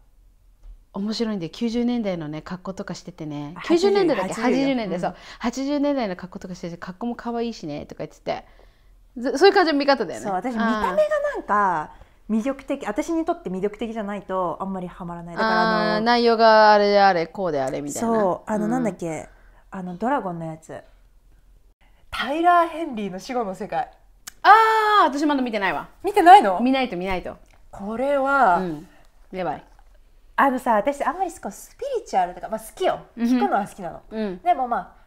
面白いんで90年代のね格好とかしててね90年代だっけ80年代、うん、80年代の格好とかしてて格好も可愛いしねとか言っててそういう感じの見方だよねそう私見た目がなんか魅力的私にとって魅力的じゃないとあんまりはまらないだからあの内容があれであれこうであれみたいなそうあの、なんだっけあのドラゴンのやつタイラー・ヘンリーの死後の世界ああ私まだ見てないわ見てないの見ないと見ないとこれは、うんやばいあのさ私あんまりこうスピリチュアルとか、まあ、好きよ聞くのは好きなの、うん、でもまあ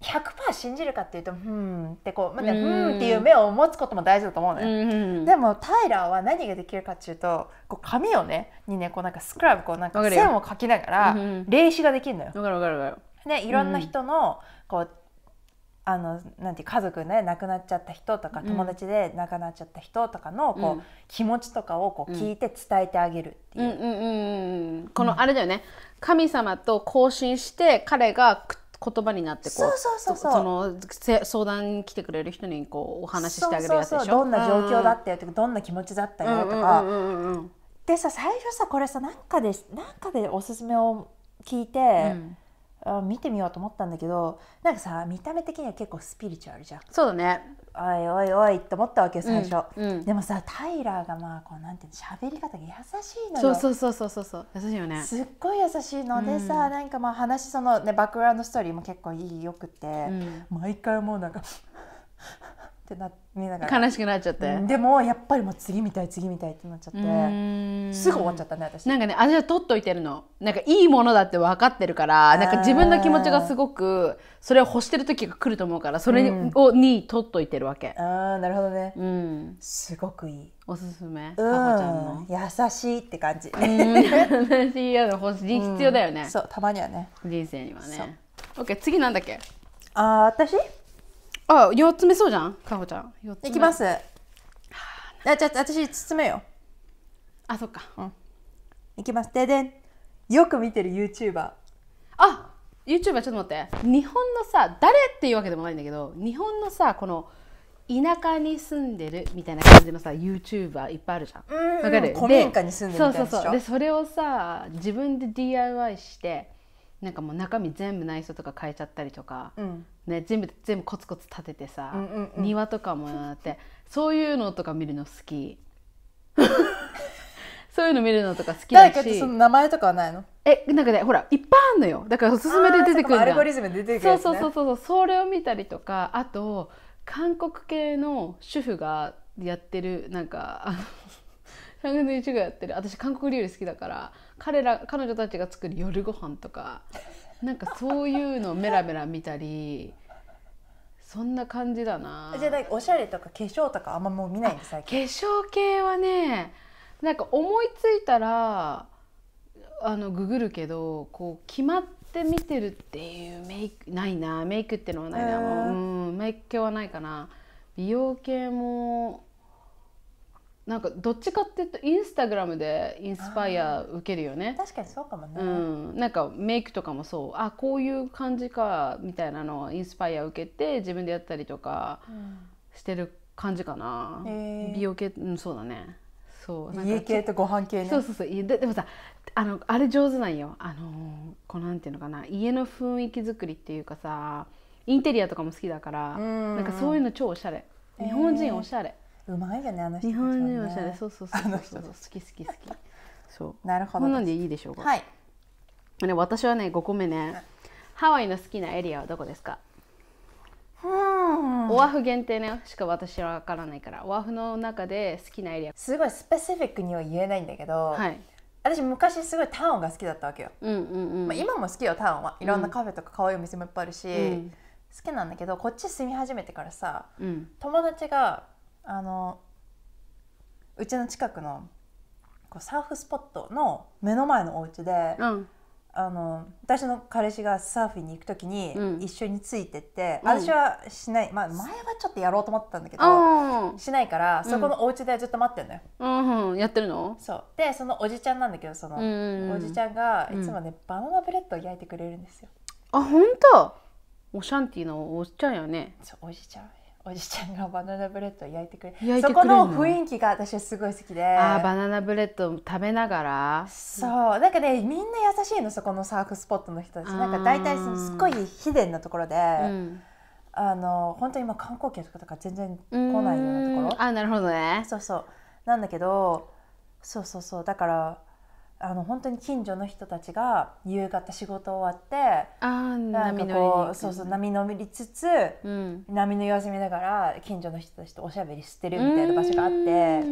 100%信じるかっていうと「うん」ってこう「まあ、ね、うん」っていう目を持つことも大事だと思うのよ、うん、でもタイラーは何ができるかっていうとこう紙をねにねこうなんかスクラブこうなんか線を描きながら霊視ができるのよ。わかるかるかるでいろんな人のこうあのなんて家族ね亡くなっちゃった人とか友達で亡くなっちゃった人とかのこう、うん、気持ちとかをこう聞いて伝えてあげるっていう。んうんうん、このあれだよね、神様と交信して彼が言葉になってこうそうその相談に来てくれる人にこうお話ししてあげるやつでしょどんな状況だったよとか、どんな気持ちだったよとか。でさ最初さこれさなんかでなんかでおすすめを聞いて。うん見てみようと思ったんだけどなんかさ見た目的には結構スピリチュアルじゃんそうだねおいおいおいって思ったわけ最初、うんうん、でもさタイラーがまあこうなんていうの喋り方が優しいのよそうそうそうそうそう優しいよねすっごい優しいのでさ、うん、なんかまあ話そのねバックグラウンドストーリーも結構いいよくて、毎回もうなんか ってな見なが悲しくなっちゃって、でもやっぱりもう次みたい次みたいってなっちゃってすぐ終わっちゃったね私なんかね味は取っといてるのなんかいいものだって分かってるからなんか自分の気持ちがすごくそれを欲してる時が来ると思うからそれに,、をに取っといてるわけああなるほどね、うん、すごくいいおすすめ、うん、ちゃんの優しいって感じ優しいやの欲しい必要だよね、うん、そうたまにはね人生にはね OK 次なんだっけああ私あ四つ目そうじゃんかほちゃん4つ目いきますあじゃあ私包めよあそっかうんいきますででんよく見てる YouTuber あ YouTuber ちょっと待って日本のさ誰っていうわけでもないんだけど日本のさこの田舎に住んでるみたいな感じのさ YouTuber いっぱいあるじゃんうん、かる古民家に住んでるみたいなそうそうそうでそれをさ自分で DIY してなんかもう中身全部内装とか変えちゃったりとか、うん、ね、全部全部コツコツ立ててさ、うんうんうん、庭とかもあってそういうのとか見るの好き そういうの見るのとか好きだし誰かその名前とかはないのえなんかねほらいっぱいあんのよだからおすすめで出てくるアルゴリズム出てくる、ね、そうそうそうそうそれを見たりとかあと韓国系の主婦がやってるなんかあの韓国の主やってる私韓国料理好きだから彼ら彼女たちが作る夜ご飯とかなんかそういうのメラメラ見たりそんな感じだなじゃあおしゃれとか化粧とかあんまもう見ないんです化粧系はねなんか思いついたらあのググるけどこう決まって見てるっていうメイクないなメイクってのはないな、うん、メイク系はないかな美容系もなんかどっちかっていうとインスタグラムでインスパイア受けるよね確かにそうかもね、うん、なんかメイクとかもそうあこういう感じかみたいなのをインスパイア受けて自分でやったりとかしてる感じかな、うん、美容系、うん、そうだねそう家系とご飯系ねそうそうそうででもさあのあれ上手なんよあのこうなんていうのかな家の雰囲気作りっていうかさインテリアとかも好きだから、うん、なんかそういうの超おしゃれ日本人おしゃれ、えーうまいよねあの人、ね、日本人おしゃれそうそうそうそう好き好き好きそうなるほどなんでいいでしょうかはいね私はね5個目ね、ハワイの好きなエリアはどこですかうんオアフ限定ねしか私は分からないからオアフの中で好きなエリアすごいスペシフィックには言えないんだけど、はい、私昔すごいタウンが好きだったわけよ、うんうんうんまあ、今も好きよタウンはいろんなカフェとか可愛いお店もいっぱいあるし、うん、好きなんだけどこっち住み始めてからさ、うん、友達があのうちの近くのこうサーフスポットの目の前のお家で、うん、あの私の彼氏がサーフィンに行く時に一緒についてって、うん、私はしない、まあ、前はちょっとやろうと思ってたんだけど、うん、しないからそこのお家でずっと待ってるのよ。うんうん、やってるのそうでそのおじちゃんなんだけどその、うんうん、おじちゃんがいつもね、バナナブレッドを焼いてくれるんですよ。あ本当おシャンティのおじちゃんやね。そうおじちゃんおじちゃんが バナナブレッド焼いてくれるそこの雰囲気が私はすごい好きでああバナナブレッド食べながらそうなんかねみんな優しいのそこのサークスポットの人たちなんか大体そのすっごい秘伝なところで、うん、あの本当に今観光客とか全然来ないようなところあなるほどねそうそうなんだけどそうそうそうだからあの本当に近所の人たちが夕方仕事終わってなんかこうそうそう波乗りつつ、うん、波の様子見ながら近所の人たちとおしゃべりしてるみたいな場所があって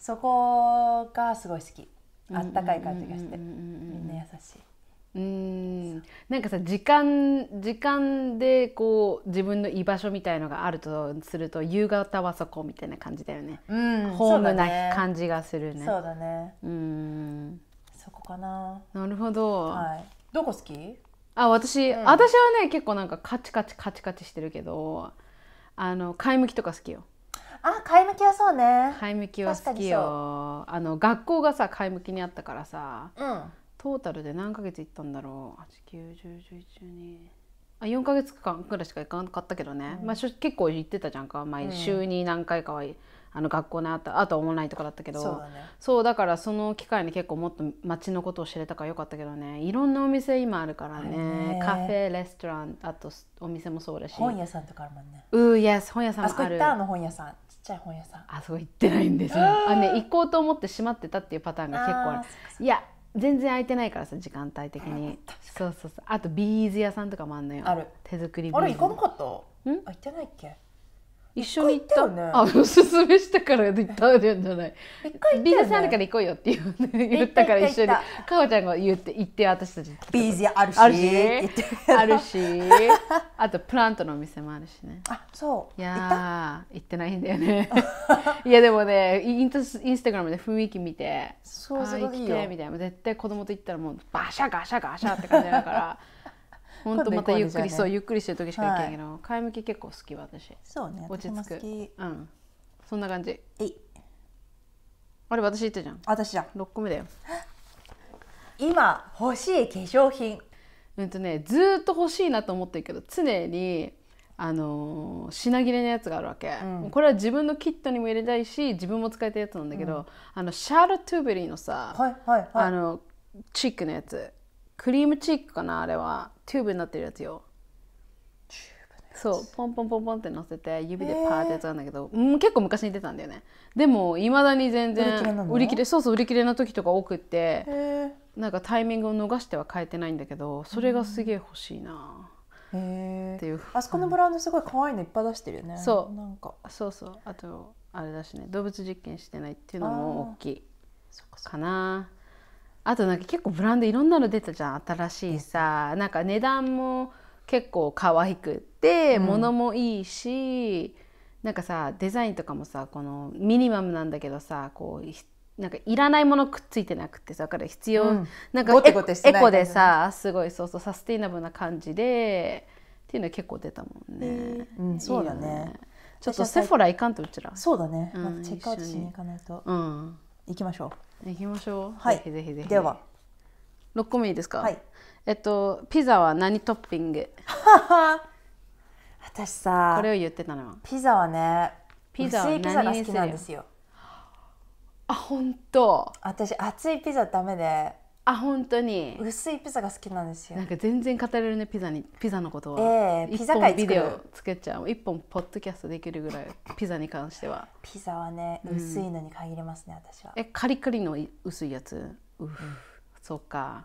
そこがすごい好きあったかい感じがしてみんな優しい。うんなんかさ時間時間でこう自分の居場所みたいのがあるとすると夕方はそこみたいな感じだよね、うん、ホームな感じがするねそうだねうんそこかななるほど、はい、どこ好きあ私、うん、私はね結構なんかカチカチカチカチしてるけどあの買い向きとか好きよあ買い向きはそうね買い向きは好きよあの学校がさ買い向きにあったからさ、うん、トータルで何ヶ月行ったんだろう8910112あ4ヶ月間ぐらいしか行かなかったけどね、うん、まあ、結構行ってたじゃんか毎週に何回かはあの学校ねあったあとはオンラインとかだったけどそうだ,、ね、そうだからその機会に結構もっと街のことを知れたからよかったけどねいろんなお店今あるからねカフェレストランあとお店もそうだし本屋さんとかあるもんねうーイエス本屋さんもあるあそこ行ったあの本屋さんちっちゃい本屋さんあそこ行ってないんですよあね行こうと思って閉まってたっていうパターンが結構あるいや全然空いてないからさ時間帯的にそうそうそうあとビーズ屋さんとかもあるのよある手作りビーズあれ行かなかったん行ってないっけ一緒に行ったね、あおすすめしたから行ったんじゃない一回行った、ね、ビースあるから行こうよって言う、ね、言ったから一緒にかおちゃんが言って行って私たちビーあるしあるしあるしあとプラントのお店もあるしねあそういや行ってないんだよね いやでもねインインスタグラムで雰囲気見てそうそう行てみたいな絶対子供と行ったらもうバシャガシャガシャって感じだから本当またゆっくりそうゆっくりしてる時しか行けないけど、はい、買い向き結構好き私そうね落ち着くうんそんな感じえいあれ私言ったじゃん私じゃん6個目だよ今欲しい化粧品うんとねずっと欲しいなと思ってるけど常にあのー、品切れのやつがあるわけ、うん、これは自分のキットにも入れたいし自分も使いたいやつなんだけど、うん、あのシャーロットゥーベリーのさ、はいはいはい、あのチックのやつクリームチークかなあれはチューブになってるやつよそうポンポンポンポンって乗せて指でパーってやつなんだけど、えー、結構昔に出たんだよねでもいまだに全然売り切れそうそう売り切れな時とか多くって、えー、なんかタイミングを逃しては変えてないんだけどそれがすげえ欲しいな、うん、っていうあそこのブランドすごい可愛いのいっぱい出してるよねそうなんかそうそうあとあれだしね動物実験してないっていうのも大きいかなあとなんか結構ブランドいろんなの出たじゃん新しいさなんか値段も結構可愛くって、うん、物もいいしなんかさデザインとかもさこのミニマムなんだけどさこうなんかいらないものくっついてなくてさから必要、うん、なんかエコでさすごいそうそうサスティナブルな感じでっていうの結構出たもんね。うん、そうだね、ね、ちょっとセフォラ行かんとうちらそうだね、ま、チェックアウトしに行かないと。うん行きましょう行きましょうはいぜひぜひぜひでは6個目いいですかはいえっとピザは何トッピング私さこれを言ってたのピザはねピザは何薄いピザが好きなんですよあ本当私熱いピザダメであ本当に薄いピザが好きなんですよなんか全然語れるねピザにピザのことは、えー、ピザ界ビデオつけちゃう一本ポッドキャストできるぐらいピザに関してはピザはね、薄いのに限りますね私はえカリカリの薄いやつうそうか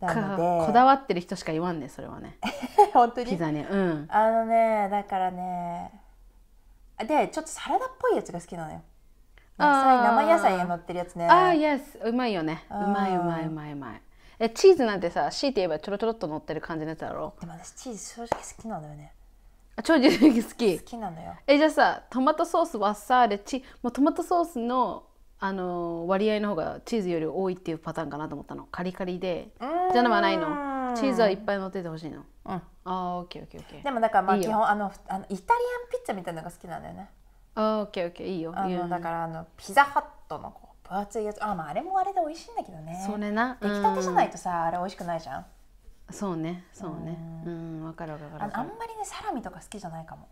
こだわってる人しか言わんねそれはね 本当にピザねうんあのねだからねでちょっとサラダっぽいやつが好きなのよ生野菜が乗ってるやつねああイエスうまいよねうまいうまいうまいうまいえチーズなんてさ強いて言えばちょろちょろっと乗ってる感じのやつだろでも私チーズ正直好きなのよねあ超正直好き好きなのよえじゃあさトマトソースはさでチもうトマトソースのあの割合の方がチーズより多いっていうパターンかなと思ったのカリカリでじゃあないのチーズはいっぱい乗っててほしいのうんああオッケーオッケーオッケーでもだからまあ基本あのあのイタリアンピッツァみたいなのが好きなんだよねあオッケーオッケーいいよあのだからあのピザハットのこう分厚いやつあ,、まあ、あれもあれで美味しいんだけどねそれな出来たてじゃないとさあれ美味しくないじゃんそうねそうねうん分かる分かるああんまりねサラミとか好きじゃないかも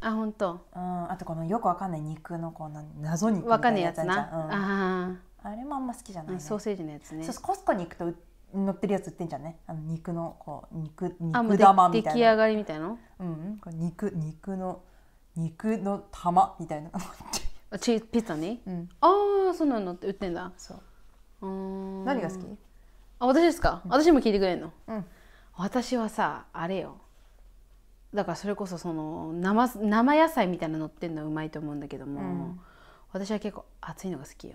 あ本当うんあとこのよくわかんない肉のこう謎肉みたいなやつな、ああれもあんま好きじゃない、ソーセージのやつねそうコスコに行くと乗ってるやつ売ってんじゃねあの肉のこう肉肉玉みたいな出来上がりみたいなうん、これ肉肉の肉の玉みたいなのがあチーピザツに、うんああそうなのって売ってんだそううん何が好きあ私ですか、私も聞いてくれんのうん私はさあれよだからそれこそその生生野菜みたいなの乗ってんのはうまいと思うんだけども、うん私は結構熱いのが好きよ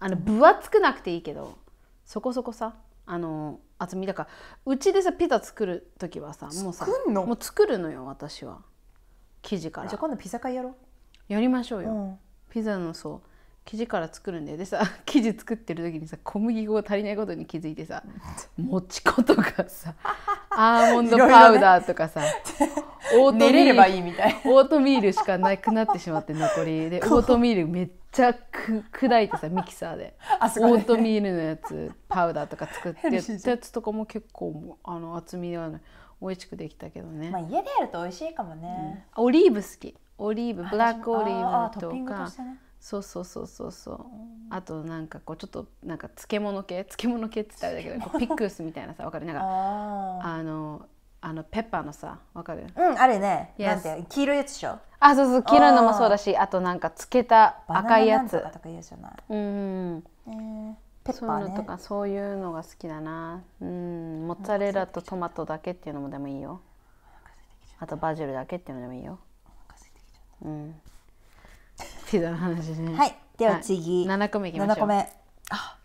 あの分厚くなくていいけどそこそこさあの厚みだからうちでさピザ作る時はさもうさ作んのもう作るのよ私は生地からじゃあ今度ピザ会やろうやりましょうよ、うん、ピザのそう生地から作るんだよでさ 生地作ってる時にさ小麦粉が足りないことに気づいてさもち粉とかさ アーモンドパウダーとかさ、オートミールいオートミールしかなくなってしまって残り でオートミールめっちゃく砕いてさミキサーで、ね、オートミールのやつパウダーとか作ってやつとかも結構あの厚みではない美味しくできたけどね、まあ、家でやると美味しいかもね、うん、オリーブ好きオリーブブラックオリーブとかそうそうそうそうそうあとなんかこうちょっとなんか漬物系漬物系って言ったらだけどこうピックルスみたいなさわかるなんかあのあのペッパーのさわかるうんあれね、y なんて黄色いやつでしょあそうそう黄色いのもそうだしあとなんか漬けた赤いやつうん、えーペッパー、ね、そういうのとかそういうのが好きだなうんモッツァレラとトマトだけっていうのもでもいいよあとバジルだけっていうのでもいいようんの話ねはいでは次、はい、7個目いきましょう7個目あ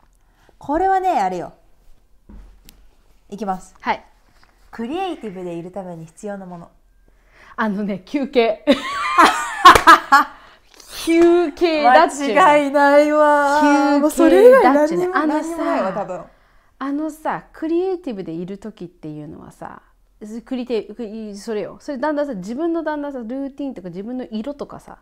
これはねあれよいきますはいクリエイティブでいるために必要なものあのね休憩 休憩だっちゅう間違いないわ休憩それ以外何にもあのさあのさクリエイティブでいる時っていうのはさクリテそれよそれだんだんさ自分のだんだんさルーティンとか自分の色とかさ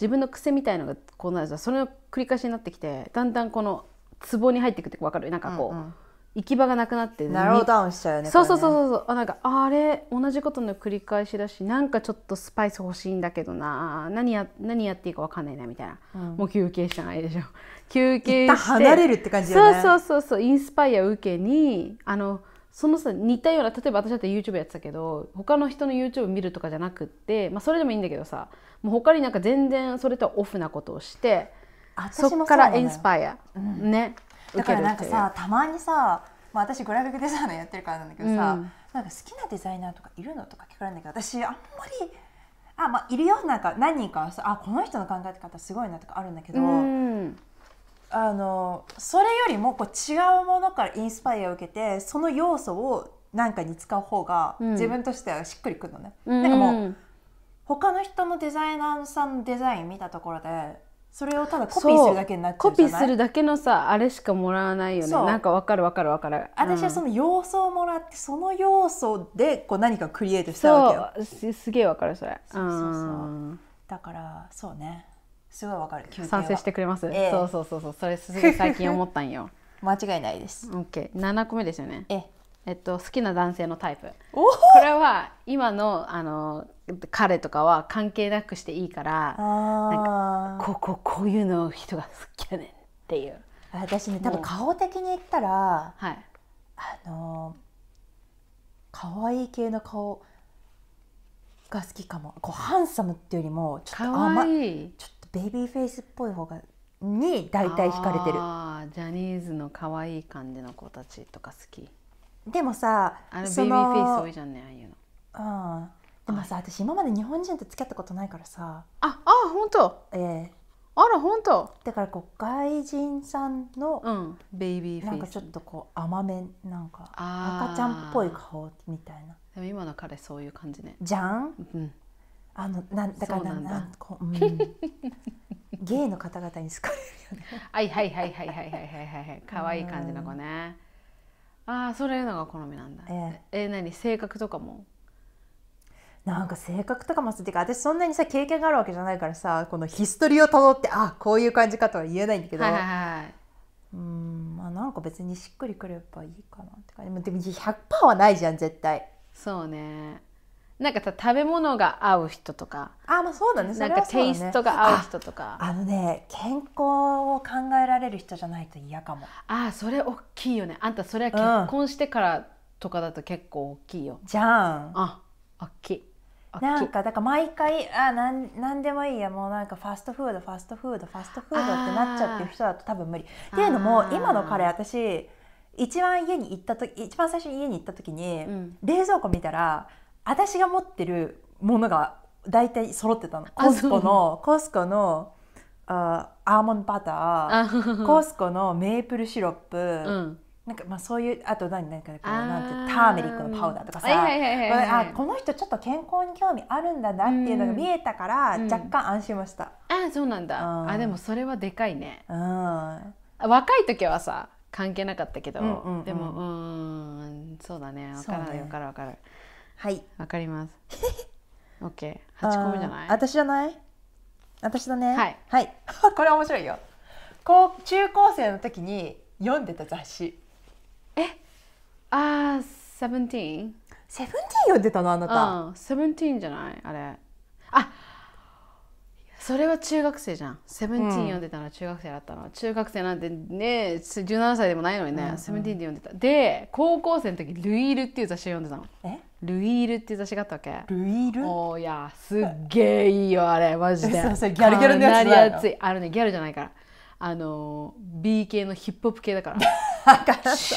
自分の癖みたいのがこうなるじそれの繰り返しになってきてだんだんこの壺に入ってくって分かるなんかこう、うんうん行き場がなくなってナローダウンしちゃうよねそうそうそうそうあなんかあれ同じことの繰り返しだしなんかちょっとスパイス欲しいんだけどな何や何やっていいか分かんないなみたいな、うん、もう休憩したないでしょ 休憩して離れるって感じだねそうそうそうそうインスパイア受けにあのそのさ似たような例えば私だって YouTube やってたけど他の人の YouTube 見るとかじゃなくって、まあ、それでもいいんだけどさもう他になんか全然それとはオフなことをしてそっからインスパイア、うん、ねだからなんかさたまにさ、まあ、私グラフィックデザイナーやってるからなんだけどさ、うん、なんか好きなデザイナーとかいるのとか聞かれるんだけど私あんまりあ、まあ、いるよなんか何人かさあこの人の考え方すごいなとかあるんだけど、うん、あのそれよりもこう違うものからインスパイアを受けてその要素を何かに使う方が自分としてはしっくりくるのね。うん、なんかもう他の人のデザイナーさんのデザイン見たところでそれをただコピーするだけになっちゃうコピーするだけのさあれしかもらわないよねなんかわかるわかるわかる、私はその要素をもらってその要素でこう何かクリエイトしたわけよすすげえわかるそれそうそうそうだからそうねすごいわかる賛成してくれます、えー、そうそうそうそうそれすごい最近思ったんよ 間違いないです OK7 個目ですよねええっと、好きな男性のタイプこれは今のあの彼とかは関係なくしていいからなんかこうここういうの人が好きやねんっていう私ね多分顔的に言ったら、はい、あの可愛い系の顔が好きかもこうハンサムっていうよりもちょっと甘いちょっとベイビーフェイスっぽい方がに大体惹かれてるあジャニーズの可愛い感じの子たちとか好きでもさあのベイビーフェイス多いじゃんねああいうのああ今さ私今まで日本人と付き合ったことないからさああ本当ええー、あら本当だからこう外人さんの、うん、ベイビーフェイスなんかちょっとこう甘めなんか赤ちゃんっぽい顔みたいなでも今の彼そういう感じねじゃん、うん、あのなんだからなんなんこう、うん、ゲイの方々に好かれるよねはいはいはいはいはいはいはいはい可愛い感じの子ね、ああそういうのが好みなんだえー、えー、何性格とかもなんか性格とかもさてか私そんなにさ経験があるわけじゃないからさこのヒストリーをたどってあこういう感じかとは言えないんだけど、はいはいはい、うんまあなんか別にしっくりくればいいかなって感じでも100%はないじゃん絶対そうねなんかさ食べ物が合う人とかあまあそうだね、ね、なんかテイストが合う人とかあのね健康を考えられる人じゃないと嫌かもあそれ大きいよねあんたそれは結婚してからとかだと結構大きいよ、うん、じゃんあ大きいなんかだから毎回あなん何でもいいやもうなんかファストフードファストフードファストフードってなっちゃってる人だと多分無理。っていうのも今の彼私一番家に行った時一番最初に家に行った時に、うん、冷蔵庫見たら私が持ってるものが大体揃ってたのコスコのコスコのあアーモンドバターコスコのメープルシロップ、うんなんかまあそういうあと何何かこうなんてターメリックのパウダーとかさ、あこの人ちょっと健康に興味あるんだなっていうのが見えたから、若干安心ました。うん、あそうなんだ。うん、あでもそれはでかいね。うん、若い時はさ関係なかったけど、でもうんそうだね分からね、分かる分かる。はい分かります。オッケ個目じゃない？私じゃない？私だね。はい、はい、これ面白いよ。こ中高生の時に読んでた雑誌。ああ、セブンティーン。セブンティーン読んでたのあなた。セブンティーンじゃないあれ。あそれは中学生じゃん。セブンティーン読んでたのは中学生だったの。うん、中学生なんてね、17歳でもないのにね、セブンティーンで読んでた。で、高校生の時、ルイールっていう雑誌を読んでたの。えルイールっていう雑誌があったわけ。ルイールおいや、すっげえいいよ、あれ、マジで。ギャルギャルのやつだよ。あれね、ギャルじゃないから。あの、B 系のヒップホップ系だから。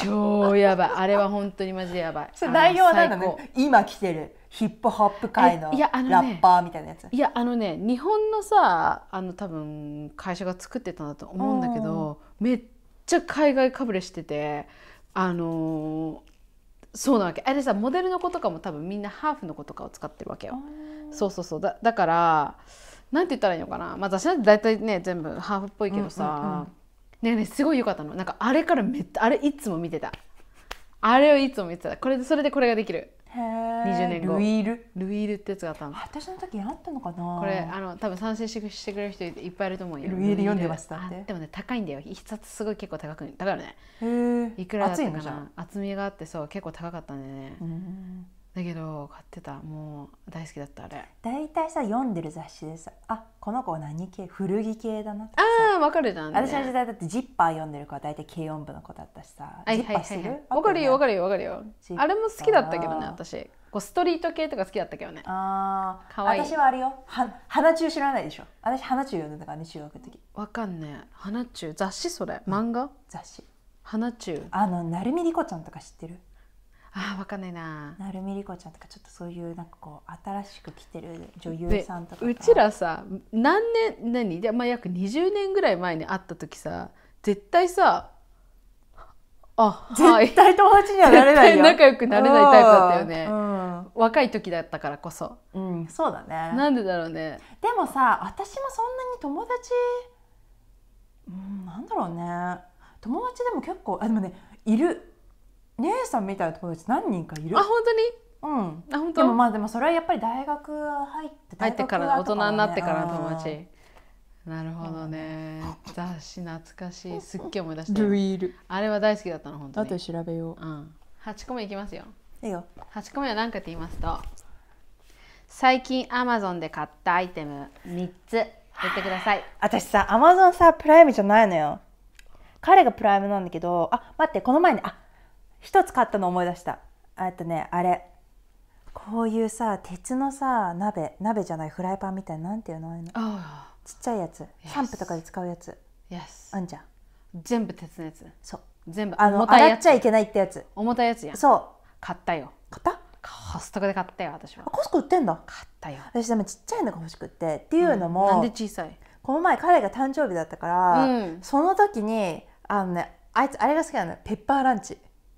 超やばいあれは本当にマジでやばい そ内容は何なの今来てるヒップホップ界のラッパーみたいなやついやあのね、ね、日本のさあの多分会社が作ってたんだと思うんだけどめっちゃ海外かぶれしててあのそうなわけあれさモデルの子とかも多分みんなハーフの子とかを使ってるわけよそうそうそうだだからなんて言ったらいいのかなまあ雑誌なんて大体ね全部ハーフっぽいけどさ、うんうんうんねすごい良かったのなんかあれからめっあれいつも見てたあれをいつも見てたこれでそれでこれができるへ20年後ルイールルイールってやつがあったの私の時あったのかなこれあの多分賛成してくれる人いっぱいいると思うよルイール読んでましたってでもね高いんだよ一冊すごい結構高くだからねいくらだったかな厚みがあってそう結構高かったんでね、うんだけど買ってたもう大好きだったあれ大体さ読んでる雑誌でさあこの子何系古着系だなとかああ分かるじゃん、ね、私の時代だってジッパー読んでる子は大体軽音部の子だったしさ、はい、ジッはいはい、分かるよ分かるよ分かるよあれも好きだったけどね私こうストリート系とか好きだったけどねああかわいい私はあれよは花中知らないでしょ私花中読んでたからね中学の時分かんねえ花中雑誌それ漫画、うん、雑誌花中あの鳴海莉子ちゃんとか知ってるあわかんないな成海莉子ちゃんとかちょっとそういうなんかこう新しく来てる女優さんとかうちらさ何年何で、まあ、約20年ぐらい前に会った時さ絶対さあ絶対友達にはなれないよ 仲良くなれないタイプだったよね、うん、若い時だったからこそうんそうだねなんでだろうねでもさ私もそんなに友達うんなんだろうね友達でも結構あでもねいる姉さんみたいな友達何人かいるあ本当にうんあ本当でもまあでもそれはやっぱり大学入って入ってから大人になってから友達なるほどね、雑誌懐かしいすっげえ思い出したルイールあれは大好きだったの本当にあと調べよう、うん、8個目いきますよいいよ8個目は何かって言いますと最近アマゾンで買ったアイテム3つ言ってください私さアマゾンさプライムじゃないのよ彼がプライムなんだけどあ待ってこの前ねあ一つ買ったの思い出したえとねあれこういうさ鉄のさ鍋鍋じゃないフライパンみたいなんていうのあのちっちゃいやつシャンプーとかで使うやつ、yes. あんじゃん全部鉄のやつそう全部あの洗っちゃいけないってやつ重たいやつやんそう買ったよ買ったコストコで買ったよ私はコストコ売ってんだ買ったよ私でもちっちゃいのが欲しくってっていうのも、うん、なんで小さいこの前彼が誕生日だったから、うん、その時にあのねあいつあれが好きなのペッパーランチ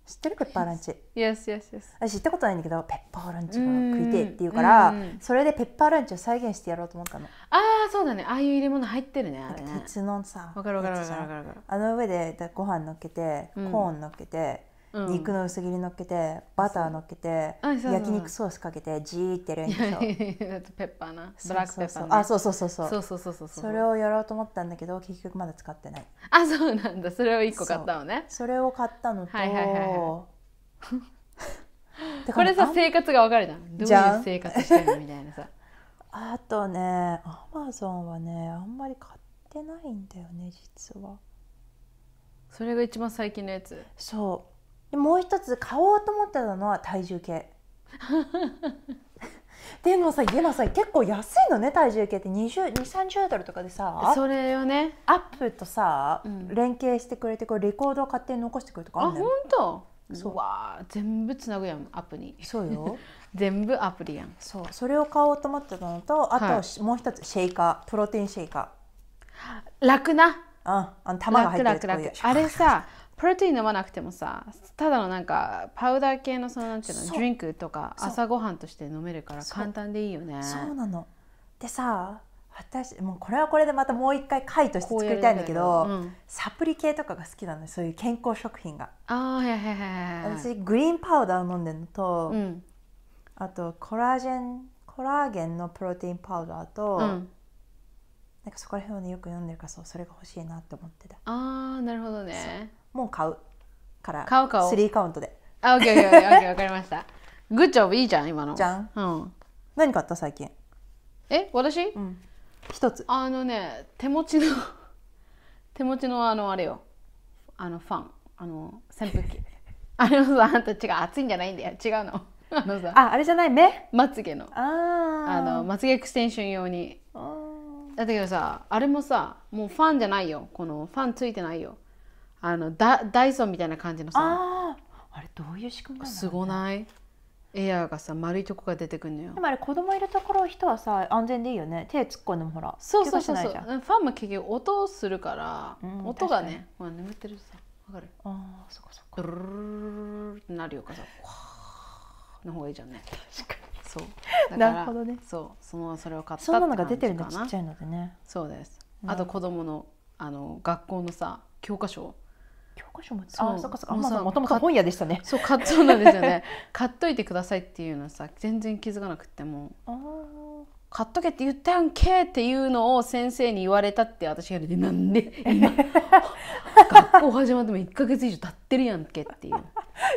知ってるペッパーランチ yes, yes, yes. 私行ったことないんだけどペッパーランチが食いてって言うからそれでペッパーランチを再現してやろうと思ったのああそうだねああいう入れ物入ってるねあね鉄のさわかるわかるわかるわかるあの上でご飯乗っけてコーン乗っけて、肉の薄切りのっけてバターのっけて焼肉ソースかけてじーってるんでペッパーなブラックペッパー、あそうそうそうそうそうそうそうそうそれをやろうと思ったんだけど結局まだ使ってないあそうなんだそれを一個買ったのねそれを買ったのと、はいはいはいは これさ生活が分かるじゃん どういう生活してるのみたいなさあとねアマゾンはねあんまり買ってないんだよね実はそれが一番最近のやつそうでもう一つ買おうと思ってたのは体重計 でもさ今さ結構安いのね体重計って2030ドルとかでさそれよねアップとさ、うん、連携してくれてこれレコードを勝手に残してくれるとかあんあ本当そうわ全部つなぐやんアプリそうよ 全部アプリやんそうそれを買おうと思ってたのとあと、はい、もう一つシェイカープロテインシェイカー楽なうん、あの玉が入ってるあれさプロテイン飲まなくてもさただのなんかパウダー系のそのなんていうのドリンクとか朝ごはんとして飲めるから簡単でいいよねそうなのでさ私もうこれはこれでまたもう一回回として作りたいんだけど、うん、サプリ系とかが好きなのそういう健康食品があはいはいはいはい私グリーンパウダーを飲んでるのと、うん、あとコラーゲンコラーゲンのプロテインパウダーと、うん、なんかそこら辺をねよく飲んでるからそうそれが欲しいなって思ってたああなるほどねもう買うから買う買おう3カウントであオッケーオッケーオッケーわかりましたグッジョブいいじゃん今のじゃん、うん、何買った最近え私、うん、一つあのね手持ちの 手持ちのあのあれよあのファンあの扇風機 あれのさあんた違う暑いんじゃないんだよ違うのあのさああれじゃない目まつげのあああのまつげエクステンション用にだけどさあれもさもうファンじゃないよこのファンついてないよあのダダイソンみたいな感じのさああれどういう仕組みなすごないエアーがさ丸いとこが出てくるのよでもあれ子供いるところ人はさ安全でいいよね手突っ込んでもほらそうそうそうそうファンも結局音をするから、うん音がねほら眠ってるとさわかるあーそっかそっドルルルルルってなるよかさわーの方がいいじゃんね確かそうだからなるほどねそうそのそれを買ったそんなのが出てるのちっちゃいのでねそうです、あと子供のあの学校のさ教科書教科書もそうあそっかそっかもともと本屋でしたねそう買 そうなんですよね買っといてくださいっていうのさ全然気づかなくても買っとけって言ったやんけっていうのを先生に言われたって私が言ってなんで今 学校始まっても1か月以上経ってるやんけっていう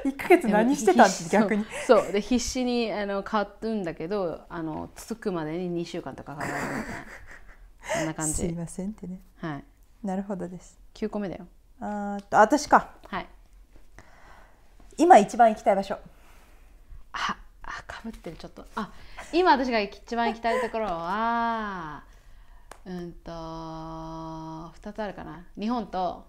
1か月何してたです逆に そうで必死にあの買うんだけどあの着くまでに2週間とかかかるみたいなそんな感じすいませんってねはいなるほどです9個目だよあと私かはい今一番行きたい場所ああかぶってるちょっとあ今私が一番行きたいところはうんと2つあるかな日本と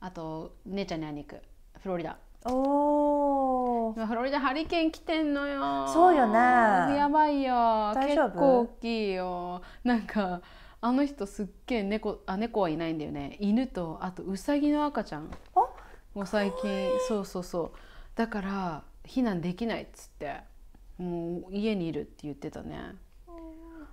あと姉ちゃんに会いに行くフロリダおフロリダハリケーン来てんのよそうよねやばいよ結構大きいよなんかあの人すっげえ猫あ猫はいないんだよね犬とあとウサギの赤ちゃんもう最近そうそうそうだから避難できないっつってもう家にいるって言ってたね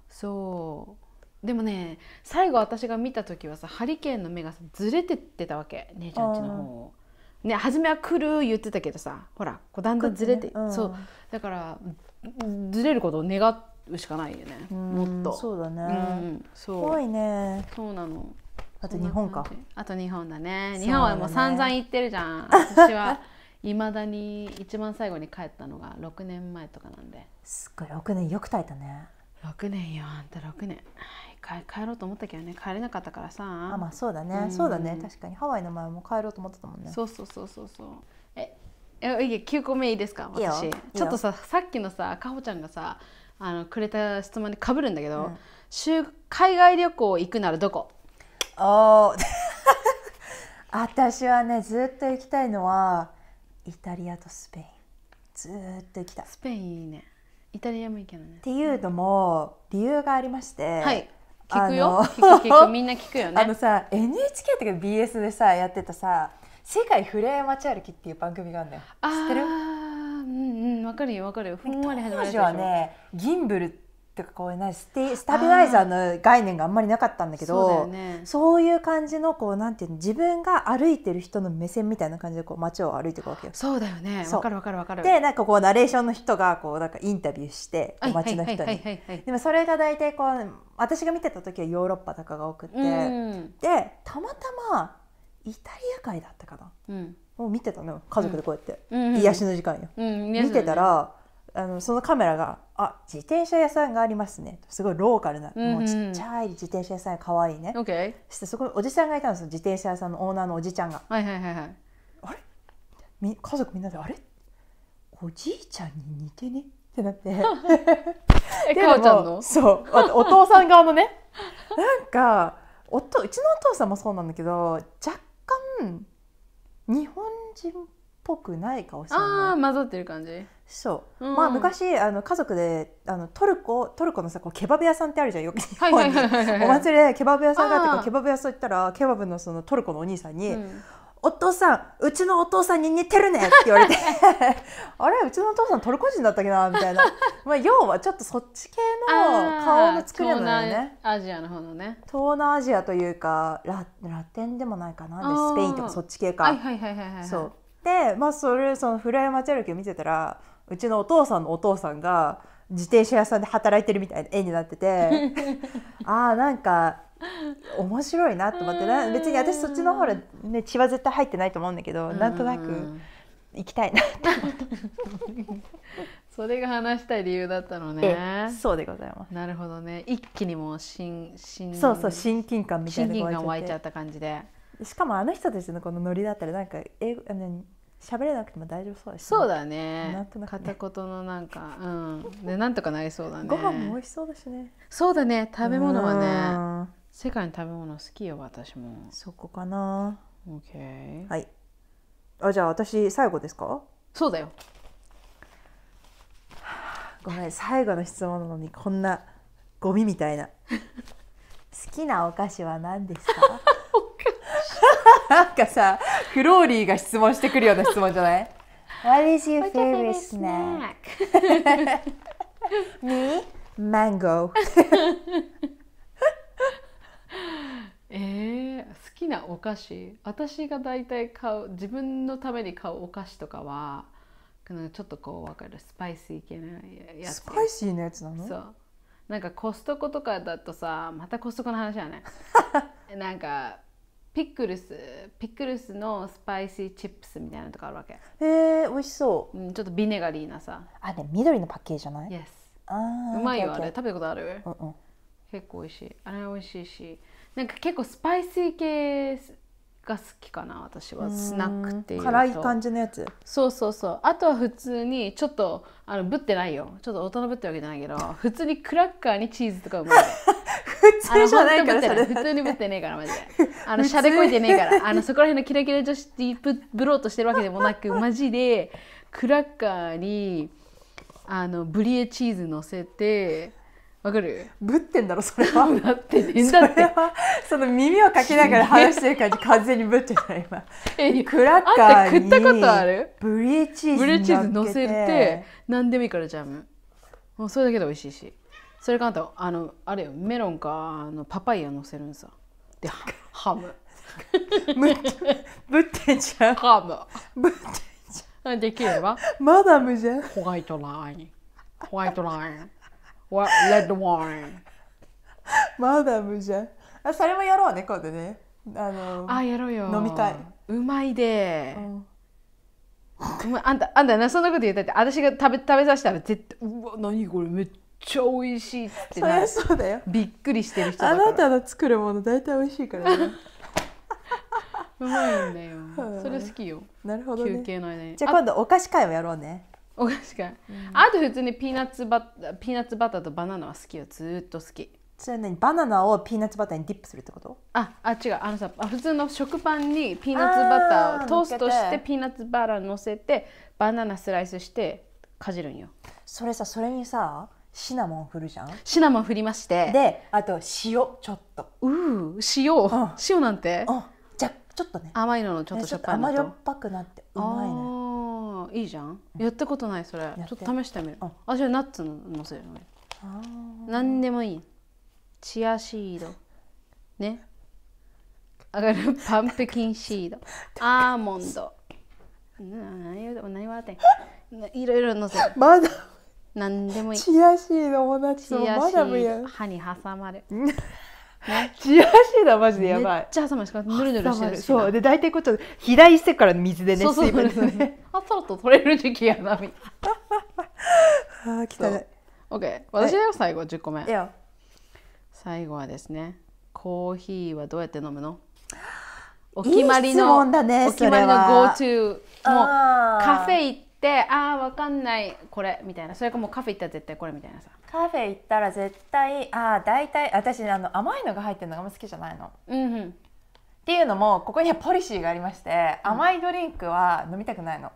そうでもね最後私が見た時はさハリケーンの目がずれてってたわけ姉ちゃんちの方を。ね、初めは「来る」言ってたけどさほらこうだんだんずれて、ねうん、そうだからずれることを願っうしかないよねもっとそうだね、うん、そういねそうなのあと日本かあと日本だね、日本はもう散々行ってるじゃん、私はいまだに一番最後に帰ったのが六年前とかなんですっごい六年よく耐えたね六年よあんた6年帰ろうと思ったけどね帰れなかったからさあまあそうだね、うん、そうだね確かにハワイの前も帰ろうと思ってたもんねそうそうそうそうそうええいや9個目いいですか私ちょっとささっきのさかほちゃんがさあのくれた質問にかぶるんだけど、うん、海外旅行行くならどこお 私はねずっと行きたいのはイタリアとスペインずっと行きたいスペインいいねイタリアもいいけどねっていうのも理由がありまして、はい聞くよ聞く聞く みんな聞くよねあのさ NHK とか BS でさやってたさ「世界ふれあい街歩き」っていう番組があるのよ知ってるわかるよわかるよふんわり始まる当時はねギンブルってかこうススタビライザーの概念があんまりなかったんだけどそう,、ね、そういう感じのこうなんていうの自分が歩いてる人の目線みたいな感じでこう街を歩いていくわけよそうだよねわかるわかるわかるでなんかこうナレーションの人がこうなんかインタビューして街の人にでもそれが大体こう私が見てた時はヨーロッパとかが多くて、うん、でたまたまイタリア界だったかな、うん、う見てたの家族でこうやって、うん、癒しの時間よ、うん見てたらあのそのカメラが「あ自転車屋さんがありますね」すごいローカルな、うんうん、もうちっちゃい自転車屋さんかわいいね、okay. そしてそこにおじさんがいたんですよ自転車屋さんのオーナーのおじちゃんが。はいはいはいはい、あれみ家族みんなで「あれおじいちゃんに似てね」ってなって。ちゃんのそうお父さん側のねなんかおとうちのお父さんもそうなんだけど若干日本人っぽくない顔してああーい。混ざってる感じそう、うんまあ昔あの家族であのトルコトルコのさこうケバブ屋さんってあるじゃんよく日 はい本にお祭りでケバブ屋さんがあってあケバブ屋さん行ったらケバブのそのトルコのお兄さんに、うんお父さんうちのお父さんに似てるね」って言われて あれうちのお父さんトルコ人だったっけなみたいな、まあ、要はちょっとそっち系の顔の作りなのよねアジアの方のね東南アジアというかララテンでもないかなスペインとかそっち系かそうでまあそれそのフライマャ歩きを見てたらうちのお父さんのお父さんが自転車屋さんで働いてるみたいな絵になってて ああなんか面白いなと思って別に私そっちのほら、ね、血は絶対入ってないと思うんだけどなんとなく行きたいなと思ってそれが話したい理由だったのねそうでございますなるほどね一気にもう新新そうそう親近感みたいな親近感湧いちゃった感じでしかもあの人たちのこのノリだったらなんか英語何喋れなくても大丈夫そうだし、ね、そうだね。なんとなく、ね、片言のなんか、うん、でなんとかなりそうだね。ご飯も美味しそうだしね。そうだね、食べ物はね。世界の食べ物好きよ私もそこかな OK はいあじゃあ私最後ですかそうだよ ごめん最後の質問なのにこんなゴミみたいな 好きなお菓子は何ですか なんかさフローリーが質問してくるような質問じゃない What is your favorite snack? Me? Mango えー、好きなお菓子私が大体買う自分のために買うお菓子とかはちょっとこう分かるスパイシー系のやつスパイシーなやつなのそうなんかコストコとかだとさまたコストコの話やね なんかピックルスピックルスのスパイシーチップスみたいなのとかあるわけへえ美味しそう、うん、ちょっとビネガリーなさあでも緑のパッケージじゃない Yes あうまいよあれ食べたことある、うんうん、結構美味しいあれ美味しいしなんか結構スパイシー系が好きかな私はスナックっていう辛い感じのやつそうそうそうあとは普通にちょっとあのぶってないよちょっと大人ぶってるわけじゃないけど普通にクラッカーにチーズとかうまい 普通じゃないから普通にぶってねえからマジで あのしゃれこいてねえからあのそこら辺のキラキラ女子ープぶろうとしてるわけでもなく マジでクラッカーにあのブリエチーズ乗せてわかるぶってんだろそれは だってねそだってれはその耳をかきながら話してる感じ 完全にぶってた今えクラッカあんた食ったことあるブリーチーズブリーチーズ乗せて何でもいいからジャムもうそれだけで美味しいしそれかあとあのあれよメロンかあのパパイヤ乗せるんさでハムむっぶってんじゃんハムぶってんじムできればゃんマダムじゃんホワイトラインホワイトライン What? Red wine. マダムじゃん。あそれもやろうね、今度ね。あのあやろうよ。飲みたいうまいで。うんあんた、あんたな、そんなこと言ったって、私が食べ、食べさせたら絶対、うわ、何これ、めっちゃ美味しいってそりなゃそうだよ。びっくりしてる人あなたの作るもの大体美味しいからね。うまいんだよ。それ好きよ。なるほど休憩の間に。じゃあ今度お菓子会をやろうね。お菓子か、うん、あと普通にピーナッツバピーナッツバターとバナナは好きよずっと好きそれ何バナナをピーナッツバターにディップするってことああ違うあのさ普通の食パンにピーナッツバターをトーストしてピーナッツバター乗せてバナナスライスしてかじるんよそれさそれにさシナモン振るじゃんシナモン振りましてであと塩ちょっとうう塩、うん、塩なんて、うん、じゃちょっとね甘いののちょっとしょっぱいのと甘じょっぱくなってうまいねいいじゃんやったことないそれちょっと試してみるあ私はナッツのせるのね何でもいいチアシードね上がるパンプキンシード アーモンド何笑ってんいろいろのせるまだ何でもいいチアシードもなッツもマダムや歯に挟まる ね、血足だマジでやばいめっちゃ挟ましかぬるぬるしてるそうで大体こっち左一節から水でねそうそうそう、あそろと取れる時期やなみ あいたあ汚い OK 私だよ最後十個目最後はですねコーヒーはどうやって飲むのお決まりの、ね、お決まりの GoTo もうカフェ行ってああわかんないこれみたいなそれかもうカフェ行ったら絶対これみたいなさカフェ行ったら絶対ああ大体私あの甘いのが入ってるのがあんま好きじゃないの。うん、うん、っていうのもここにはポリシーがありまして、甘いドリンクは飲みたくないの。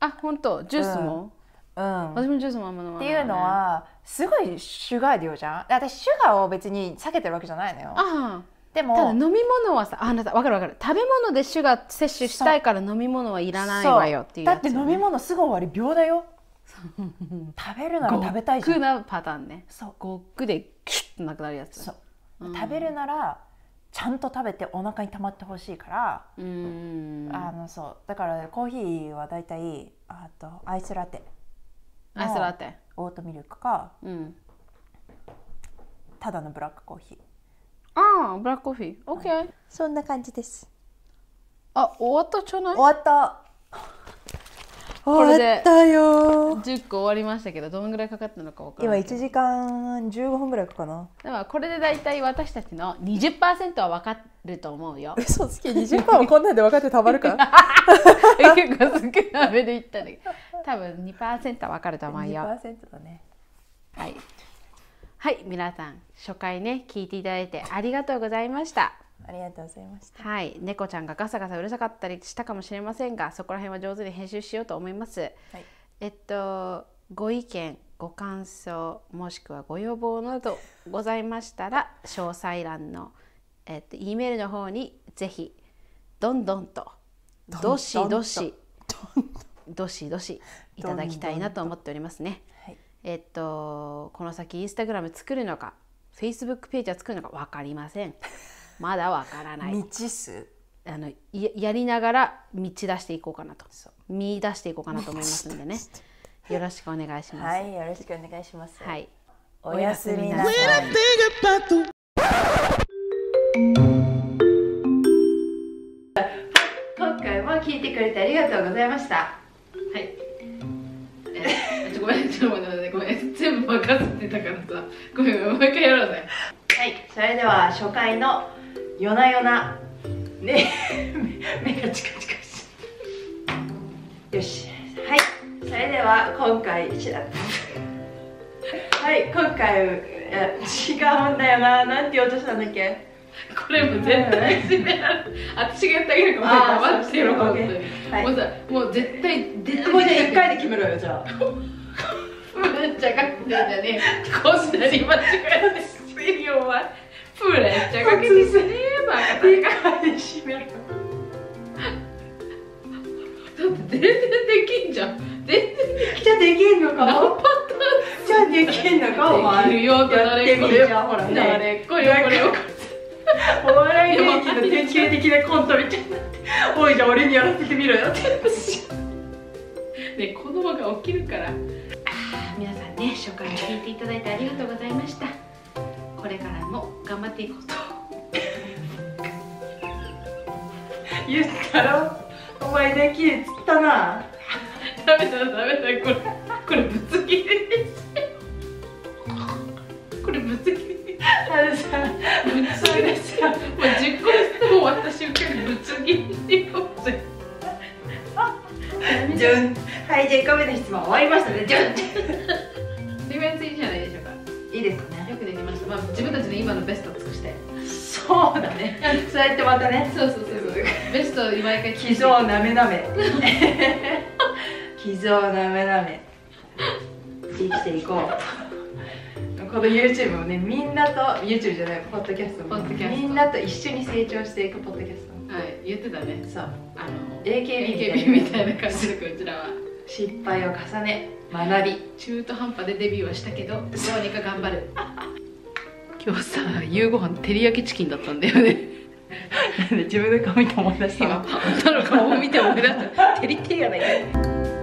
あ本当ジュースも、うん、うん、私もジュースもあんま飲まない、っていうのはすごいシュガー量じゃん私シュガーを別に避けてるわけじゃないのよ。あでもただ飲み物はさあなた分かる分かる食べ物でシュガー摂取したいから飲み物はいらないわよっていう、ね、だって飲み物すぐ終わり秒だよ食べるなら食べたいじゃんなパターンねそうごっくでキュッとなくなるやつそう、うん、食べるならちゃんと食べてお腹に溜まってほしいからあのそうだからコーヒーはだいたいあとアイスラテアイスラテオートミルクか、うん、ただのブラックコーヒーああブラックコーヒーオッはい、そんな感じですあ終わったじゃない終わったこれで10個終わりましたけどどのぐらいかかったのか分からない今1時間15分ぐらいかなでもこれで大体私たちの20%は分かると思うよ嘘つき20%はこんなんで分かってたまるか結構少なめで言ったんだけど多分2%は分かると思うよ2%だねはいはい皆さん初回ね聞いていただいてありがとうございましたありがとうございました。はい、猫ちゃんがガサガサうるさかったりしたかもしれませんが、そこら辺は上手に編集しようと思います。はい、えっとご意見、ご感想、もしくはご要望などございましたら、詳細欄のえっと E メールの方にぜひどんどんとどしどしどしどしいただきたいなと思っておりますね。はい、えっとこの先インスタグラム作るのか、フェイスブックページは作るのかわかりません。まだわからない未知数あのやりながら見出していこうかなと見出していこうかなと思いますんでね よろしくお願いしますはいよろしくお願いしますはいおやすみなさい聞いてくれてありがとうございました。はい。ごめん、ちょっと待って、ごめん、全部任せてたからさ。ごめん、もう一回やろうぜ。はい、それでは初回の夜な夜なね 目がチカチカしよしはいそれでは今回はい今回違うんだよななんて言おうとしたんだっけこれも絶対う。私がやってあげるかも。もう絶対、でもうじゃ回で決めろよ、じゃあ。むっちゃかじゃねえ。こんなに間違えてよ、お前。プレッシャーかけてくれかいしめだって全然できんじゃん全然じゃあできんのかじゃあできんのかできるよってなれっこよほらねなれっこよこれよお笑い芸人の典型的なコントみたいになって「おいじゃあ俺にやらせてみろよ」っ てね子供が起きるから皆さんね初回聞いていただいてありがとうございましたこれからも頑張っていこうと 言ったろお前できれつったなダメだダメだこれこれぶつ切りこれぶつ切りあれさぶつ切りさもうもぶつ切りはいじゃあ1回目の質問終わりましたねじんンスいいじゃないでしょうかいいですねよくできました、まあ、自分たちの今のベストを尽くしてそうだねそうやってまたねそうそうそうそうベストを毎回気丈なめなめ 気丈なめなめ生きていこうこの YouTube もねみんなと YouTube じゃないポッドキャストも、ね、みんなと一緒に成長していくポッドキャストはい言ってたねそうあの AKB, AKB みたいな感じでこちらは失敗を重ね学び中途半端でデビューはしたけどどうにか頑張る今日さ夕ご飯照り焼きチキンだったんだよね自分の顔見て思い出した今パンダの顔見て思い出した照り照りやないか